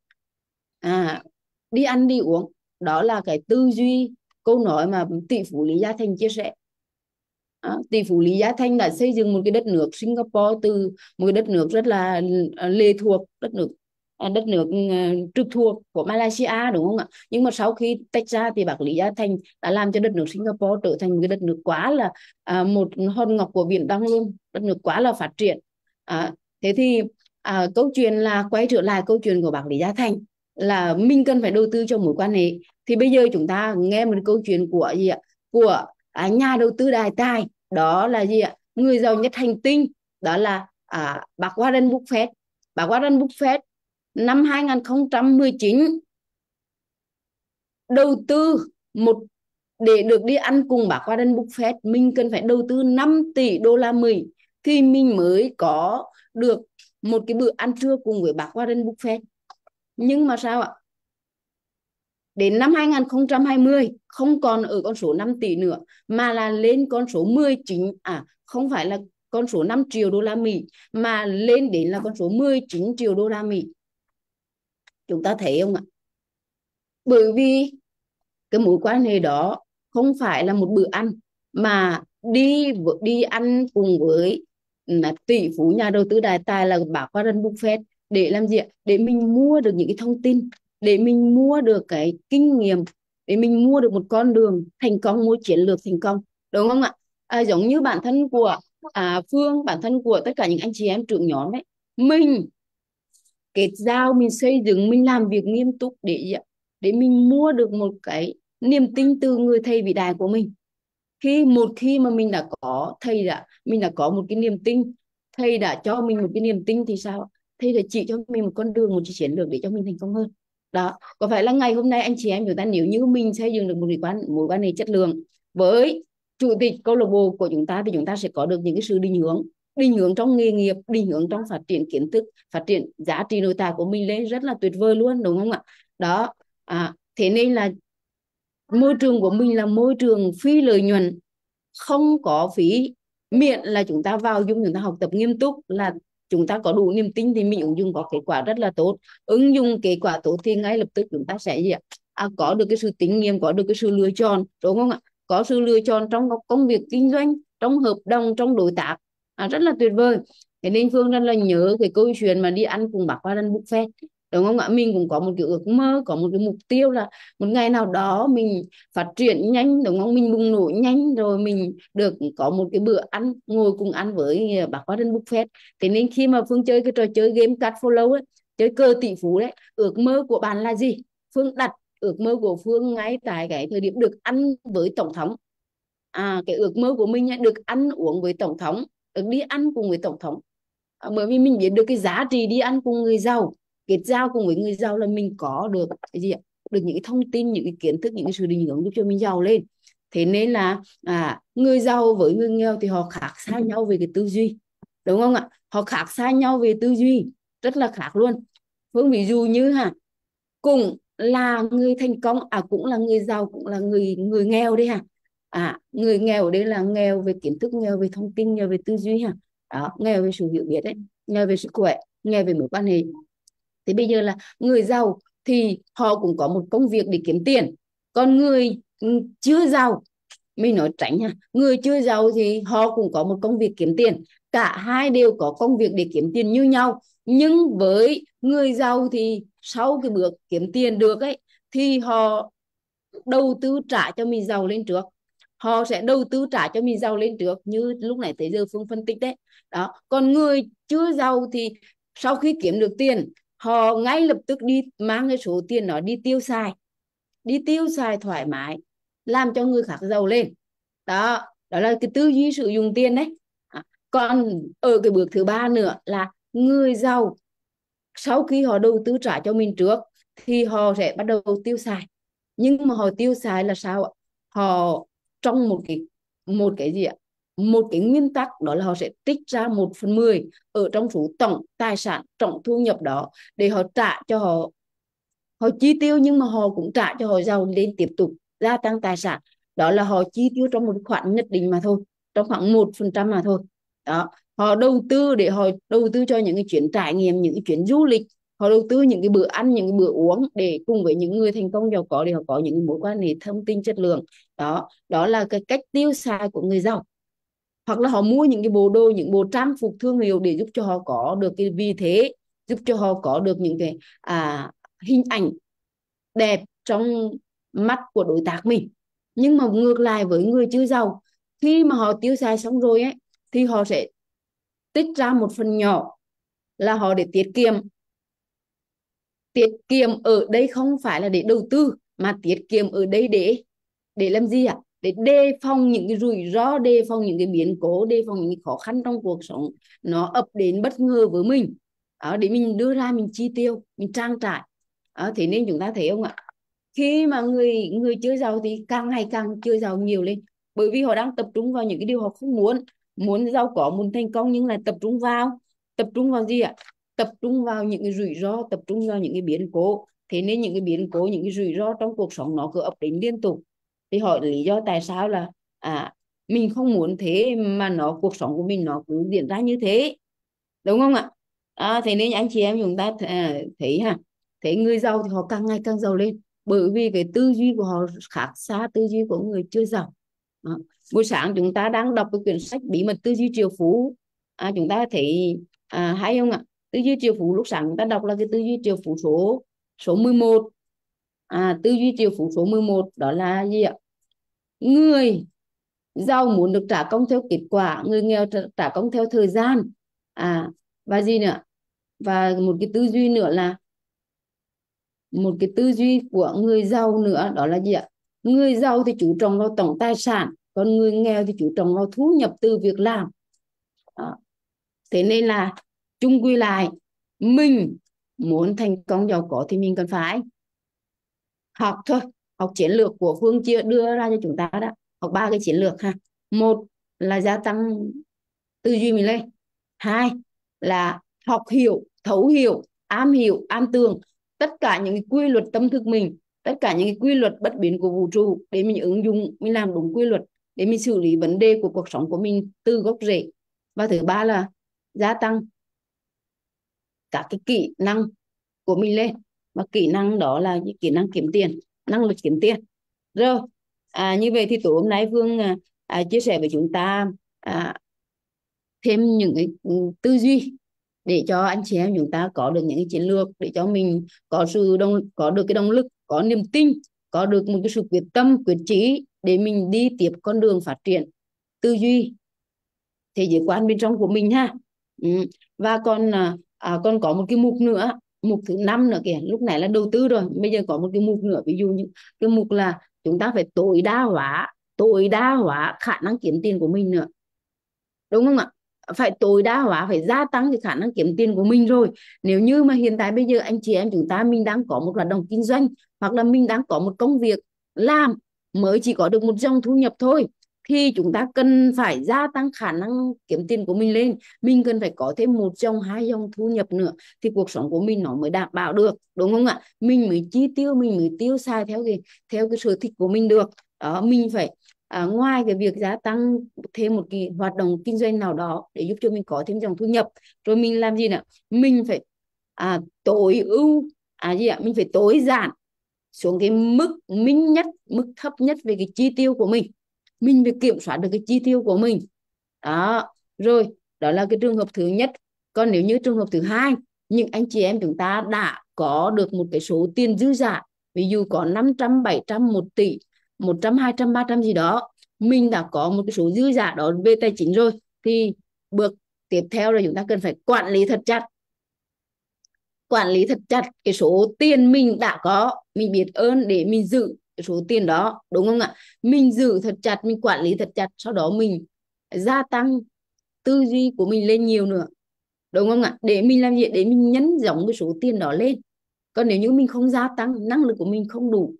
à đi ăn đi uống đó là cái tư duy câu nói mà tỷ phú lý gia thành chia sẻ à, tỷ phú lý gia thành đã xây dựng một cái đất nước singapore từ một cái đất nước rất là à, lệ thuộc đất nước à, đất nước ừ, trực thuộc của Malaysia đúng không ạ? Nhưng mà sau khi tách ra thì bác Lý Gia Thành đã làm cho đất nước Singapore trở thành một cái đất nước quá là à, một hòn ngọc của Biển Đông luôn, đất nước quá là phát triển à, thế thì à, câu chuyện là quay trở lại câu chuyện của bạn Lý Gia Thành là mình cần phải đầu tư cho mối quan hệ thì bây giờ chúng ta nghe một câu chuyện của gì ạ của à, nhà đầu tư đại tài đó là gì ạ người giàu nhất hành tinh đó là à, bà Warren Buffett bà Warren Buffett năm 2019 đầu tư một để được đi ăn cùng bà Warren Buffett mình cần phải đầu tư 5 tỷ đô la Mỹ thì mình mới có được một cái bữa ăn trưa cùng với bác Warren Buffett nhưng mà sao ạ đến năm 2020 không còn ở con số 5 tỷ nữa mà là lên con số 10 chính à không phải là con số 5 triệu đô la Mỹ mà lên đến là con số 19 triệu đô la Mỹ. Chúng ta thấy không ạ? Bởi vì cái mối quan hệ đó không phải là một bữa ăn mà đi đi ăn cùng với tỷ phú nhà đầu tư đại tài là bảo Warren Buffett để làm gì để mình mua được những cái thông tin để mình mua được cái kinh nghiệm để mình mua được một con đường thành công mua chiến lược thành công đúng không ạ à, giống như bản thân của à, Phương bản thân của tất cả những anh chị em trưởng nhóm ấy, mình kết giao mình xây dựng mình làm việc nghiêm túc để để mình mua được một cái niềm tin từ người thầy vĩ đại của mình khi một khi mà mình đã có thầy đã mình đã có một cái niềm tin thầy đã cho mình một cái niềm tin thì sao thầy đã chỉ cho mình một con đường một chiến lược để cho mình thành công hơn đó có phải là ngày hôm nay anh chị em chúng ta nếu như mình xây dựng được một mối quan mối quan hệ chất lượng với chủ tịch câu lạc bộ của chúng ta thì chúng ta sẽ có được những cái sự định hướng định hướng trong nghề nghiệp định hướng trong phát triển kiến thức phát triển giá trị nội tại của mình lên rất là tuyệt vời luôn đúng không ạ đó à, thế nên là môi trường của mình là môi trường phi lợi nhuận không có phí miễn là chúng ta vào dùng chúng ta học tập nghiêm túc là chúng ta có đủ niềm tin thì mình ứng dụng có kết quả rất là tốt ứng dụng kết quả tốt thì ngay lập tức chúng ta sẽ gì ạ à, có được cái sự tính nhiệm có được cái sự lựa chọn đúng không ạ có sự lựa chọn trong công việc kinh doanh trong hợp đồng trong đối tác à, rất là tuyệt vời thế nên phương rất là nhớ cái câu chuyện mà đi ăn cùng bác qua buffet đúng không ạ mình cũng có một cái ước mơ có một cái mục tiêu là một ngày nào đó mình phát triển nhanh đúng không mình bùng nổ nhanh rồi mình được có một cái bữa ăn ngồi cùng ăn với bà qua trên buffet thế nên khi mà phương chơi cái trò chơi game card follow ấy chơi cờ tỷ phú đấy ước mơ của bạn là gì phương đặt ước mơ của phương ngay tại cái thời điểm được ăn với tổng thống à cái ước mơ của mình ấy, được ăn uống với tổng thống được đi ăn cùng với tổng thống à, bởi vì mình biết được cái giá trị đi ăn cùng người giàu kết giao cùng với người giàu là mình có được cái gì ạ được những cái thông tin những cái kiến thức những cái sự định hướng giúp cho mình giàu lên thế nên là à, người giàu với người nghèo thì họ khác xa nhau về cái tư duy đúng không ạ họ khác xa nhau về tư duy rất là khác luôn phương ví dụ như hả, cũng là người thành công à cũng là người giàu cũng là người người nghèo đấy hả? à người nghèo đây là nghèo về kiến thức nghèo về thông tin nghèo về tư duy hả? đó nghèo về sự hiểu biết đấy nghèo về sức khỏe nghèo về mối quan hệ thế bây giờ là người giàu thì họ cũng có một công việc để kiếm tiền còn người ừ, chưa giàu mình nói tránh nha người chưa giàu thì họ cũng có một công việc kiếm tiền cả hai đều có công việc để kiếm tiền như nhau nhưng với người giàu thì sau cái bước kiếm tiền được ấy thì họ đầu tư trả cho mình giàu lên trước họ sẽ đầu tư trả cho mình giàu lên trước như lúc này tới giờ phương phân tích đấy đó còn người chưa giàu thì sau khi kiếm được tiền họ ngay lập tức đi mang cái số tiền đó đi tiêu xài đi tiêu xài thoải mái làm cho người khác giàu lên đó đó là cái tư duy sử dụng tiền đấy à, còn ở cái bước thứ ba nữa là người giàu sau khi họ đầu tư trả cho mình trước thì họ sẽ bắt đầu tiêu xài nhưng mà họ tiêu xài là sao ạ? họ trong một cái một cái gì ạ một cái nguyên tắc đó là họ sẽ trích ra một phần mười ở trong số tổng tài sản tổng thu nhập đó để họ trả cho họ họ chi tiêu nhưng mà họ cũng trả cho họ giàu lên tiếp tục gia tăng tài sản đó là họ chi tiêu trong một khoản nhất định mà thôi trong khoảng một phần trăm mà thôi đó họ đầu tư để họ đầu tư cho những cái chuyến trải nghiệm những cái chuyến du lịch họ đầu tư những cái bữa ăn những cái bữa uống để cùng với những người thành công giàu có để họ có những mối quan hệ thông tin chất lượng đó đó là cái cách tiêu xài của người giàu hoặc là họ mua những cái bộ đồ những bộ trang phục thương hiệu để giúp cho họ có được cái vị thế giúp cho họ có được những cái à, hình ảnh đẹp trong mắt của đối tác mình nhưng mà ngược lại với người chưa giàu khi mà họ tiêu xài xong rồi ấy thì họ sẽ tích ra một phần nhỏ là họ để tiết kiệm tiết kiệm ở đây không phải là để đầu tư mà tiết kiệm ở đây để để làm gì ạ à? để đề phòng những cái rủi ro đề phòng những cái biến cố đề phòng những cái khó khăn trong cuộc sống nó ập đến bất ngờ với mình đó, để mình đưa ra mình chi tiêu mình trang trải đó, thế nên chúng ta thấy không ạ khi mà người người chưa giàu thì càng ngày càng chưa giàu nhiều lên bởi vì họ đang tập trung vào những cái điều họ không muốn muốn giàu có muốn thành công nhưng lại tập trung vào tập trung vào gì ạ tập trung vào những cái rủi ro tập trung vào những cái biến cố thế nên những cái biến cố những cái rủi ro trong cuộc sống nó cứ ập đến liên tục thì hỏi lý do tại sao là à mình không muốn thế mà nó cuộc sống của mình nó cứ diễn ra như thế đúng không ạ à, thế nên anh chị em chúng ta à, thấy ha thấy người giàu thì họ càng ngày càng giàu lên bởi vì cái tư duy của họ khác xa tư duy của người chưa giàu à, buổi sáng chúng ta đang đọc cái quyển sách bí mật tư duy triều phú à, chúng ta thấy à, hay không ạ tư duy triều phú lúc sáng chúng ta đọc là cái tư duy triều phú số số 11 à, tư duy triệu phú số 11 đó là gì ạ người giàu muốn được trả công theo kết quả người nghèo trả công theo thời gian à và gì nữa và một cái tư duy nữa là một cái tư duy của người giàu nữa đó là gì ạ người giàu thì chú trọng vào tổng tài sản còn người nghèo thì chú trọng vào thu nhập từ việc làm à, thế nên là chung quy lại mình muốn thành công giàu có thì mình cần phải học thôi học chiến lược của phương chia đưa ra cho chúng ta đó học ba cái chiến lược ha một là gia tăng tư duy mình lên hai là học hiểu thấu hiểu am hiểu am tường tất cả những cái quy luật tâm thức mình tất cả những cái quy luật bất biến của vũ trụ để mình ứng dụng mình làm đúng quy luật để mình xử lý vấn đề của cuộc sống của mình từ gốc rễ và thứ ba là gia tăng các cái kỹ năng của mình lên mà kỹ năng đó là kỹ năng kiếm tiền năng lực kiếm tiền rồi à, như vậy thì tối hôm nay vương à, à chia sẻ với chúng ta à, thêm những cái ừ, tư duy để cho anh chị em chúng ta có được những cái chiến lược để cho mình có sự động có được cái động lực có niềm tin có được một cái sự quyết tâm quyết chí để mình đi tiếp con đường phát triển tư duy thế giới quan bên trong của mình ha ừ. và còn à, à còn có một cái mục nữa mục thứ năm nữa kìa lúc này là đầu tư rồi bây giờ có một cái mục nữa ví dụ như cái mục là chúng ta phải tối đa hóa tối đa hóa khả năng kiếm tiền của mình nữa đúng không ạ phải tối đa hóa phải gia tăng cái khả năng kiếm tiền của mình rồi nếu như mà hiện tại bây giờ anh chị em chúng ta mình đang có một hoạt động kinh doanh hoặc là mình đang có một công việc làm mới chỉ có được một dòng thu nhập thôi thì chúng ta cần phải gia tăng khả năng kiếm tiền của mình lên mình cần phải có thêm một dòng hai dòng thu nhập nữa thì cuộc sống của mình nó mới đảm bảo được đúng không ạ mình mới chi tiêu mình mới tiêu xài theo cái theo cái sở thích của mình được đó mình phải à, ngoài cái việc gia tăng thêm một cái hoạt động kinh doanh nào đó để giúp cho mình có thêm dòng thu nhập rồi mình làm gì nữa mình phải à, tối ưu à gì ạ mình phải tối giản xuống cái mức minh nhất mức thấp nhất về cái chi tiêu của mình mình phải kiểm soát được cái chi tiêu của mình đó rồi đó là cái trường hợp thứ nhất còn nếu như trường hợp thứ hai những anh chị em chúng ta đã có được một cái số tiền dư giả ví dụ có 500, 700, 1 tỷ 100, 200, 300 gì đó mình đã có một cái số dư giả đó về tài chính rồi thì bước tiếp theo là chúng ta cần phải quản lý thật chặt quản lý thật chặt cái số tiền mình đã có mình biết ơn để mình giữ số tiền đó đúng không ạ mình giữ thật chặt mình quản lý thật chặt sau đó mình gia tăng tư duy của mình lên nhiều nữa đúng không ạ để mình làm gì để mình nhấn giống cái số tiền đó lên còn nếu như mình không gia tăng năng lực của mình không đủ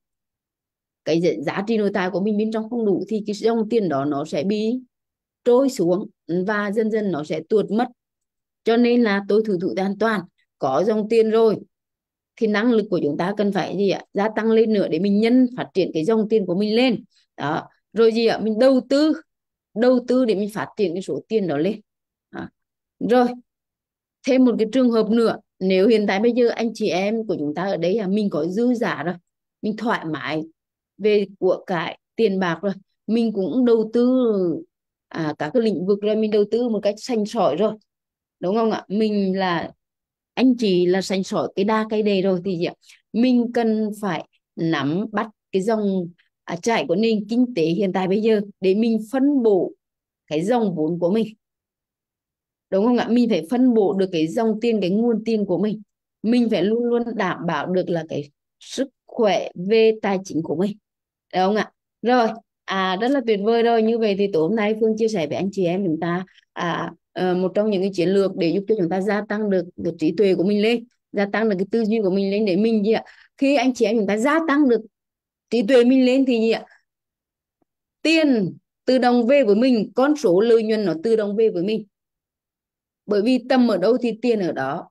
cái giá trị nội tại của mình bên trong không đủ thì cái dòng tiền đó nó sẽ bị trôi xuống và dần dần nó sẽ tuột mất cho nên là tôi thử thụ an toàn có dòng tiền rồi thì năng lực của chúng ta cần phải gì ạ gia tăng lên nữa để mình nhân phát triển cái dòng tiền của mình lên đó rồi gì ạ mình đầu tư đầu tư để mình phát triển cái số tiền đó lên đó. rồi thêm một cái trường hợp nữa nếu hiện tại bây giờ anh chị em của chúng ta ở đấy là mình có dư giả rồi mình thoải mái về của cải tiền bạc rồi mình cũng đầu tư à, các cái lĩnh vực rồi mình đầu tư một cách xanh sỏi rồi đúng không ạ mình là anh chị là sành sỏi cái đa cái đề rồi thì gì mình cần phải nắm bắt cái dòng à, chảy của nền kinh tế hiện tại bây giờ để mình phân bổ cái dòng vốn của mình đúng không ạ mình phải phân bổ được cái dòng tiền cái nguồn tiền của mình mình phải luôn luôn đảm bảo được là cái sức khỏe về tài chính của mình đúng không ạ rồi à rất là tuyệt vời rồi như vậy thì tối hôm nay phương chia sẻ với anh chị em chúng ta à, Ờ, một trong những cái chiến lược để giúp cho chúng ta gia tăng được cái trí tuệ của mình lên gia tăng được cái tư duy của mình lên để mình gì ạ khi anh chị em chúng ta gia tăng được trí tuệ mình lên thì gì ạ tiền tự động về với mình con số lợi nhuận nó tự động về với mình bởi vì tâm ở đâu thì tiền ở đó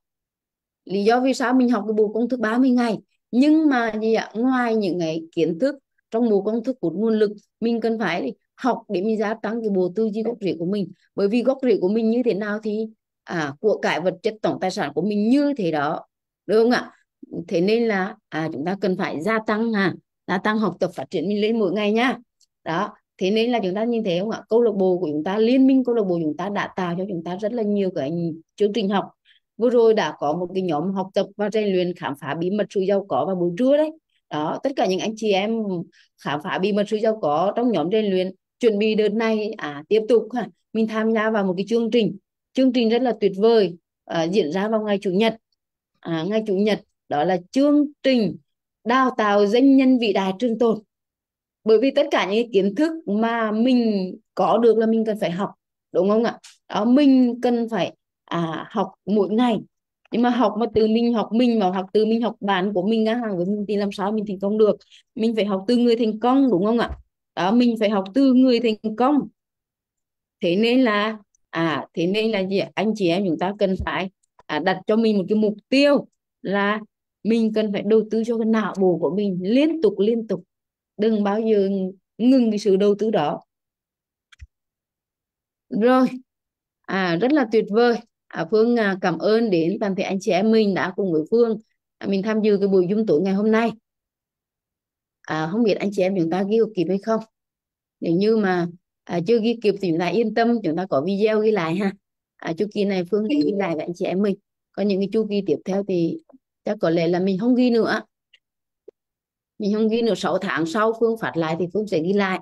lý do vì sao mình học cái bộ công thức 30 ngày nhưng mà gì ạ ngoài những cái kiến thức trong bộ công thức của nguồn lực mình cần phải học để mình gia tăng cái bộ tư duy gốc rễ của mình bởi vì gốc rễ của mình như thế nào thì à, của cải vật chất tổng tài sản của mình như thế đó đúng không ạ thế nên là à, chúng ta cần phải gia tăng à, gia tăng học tập phát triển mình lên mỗi ngày nha đó thế nên là chúng ta như thế không ạ câu lạc bộ của chúng ta liên minh câu lạc bộ chúng ta đã tạo cho chúng ta rất là nhiều cái chương trình học vừa rồi đã có một cái nhóm học tập và rèn luyện khám phá bí mật sự giàu có vào buổi trưa đấy đó tất cả những anh chị em khám phá bí mật sự giàu có trong nhóm rèn luyện chuẩn bị đợt này à, tiếp tục à, mình tham gia vào một cái chương trình chương trình rất là tuyệt vời à, diễn ra vào ngày chủ nhật à, ngày chủ nhật đó là chương trình đào tạo doanh nhân vĩ đại trường tồn bởi vì tất cả những kiến thức mà mình có được là mình cần phải học đúng không ạ đó mình cần phải à, học mỗi ngày nhưng mà học mà từ mình học mình mà học từ mình học bạn của mình ngang hàng với mình thì làm sao mình thành công được mình phải học từ người thành công đúng không ạ đó mình phải học từ người thành công thế nên là à thế nên là gì anh chị em chúng ta cần phải à, đặt cho mình một cái mục tiêu là mình cần phải đầu tư cho cái não bộ của mình liên tục liên tục đừng bao giờ ngừng cái sự đầu tư đó rồi à rất là tuyệt vời à, Phương à, cảm ơn đến toàn thể anh chị em mình đã cùng với Phương à, mình tham dự cái buổi dung tối ngày hôm nay à, không biết anh chị em chúng ta ghi kịp hay không nếu như mà à, chưa ghi kịp thì chúng ta yên tâm chúng ta có video ghi lại ha à, chu kỳ này phương ghi lại với anh chị em mình có những cái chu kỳ tiếp theo thì chắc có lẽ là mình không ghi nữa mình không ghi nữa 6 tháng sau phương phát lại thì phương sẽ ghi lại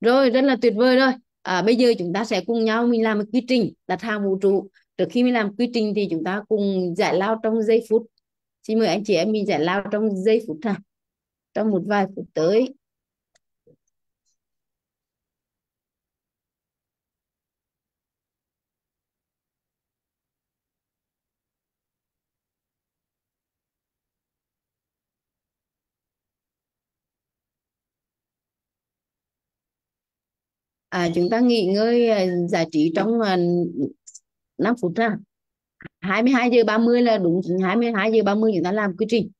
rồi rất là tuyệt vời rồi à, bây giờ chúng ta sẽ cùng nhau mình làm một quy trình đặt hàng vũ trụ trước khi mình làm quy trình thì chúng ta cùng giải lao trong giây phút xin mời anh chị em mình giải lao trong giây phút nào trong một vài phút tới à, chúng ta nghỉ ngơi à, giải trí trong uh, à, 5 phút ha 22 giờ 30 là đúng 22 giờ 30 chúng ta làm quy trình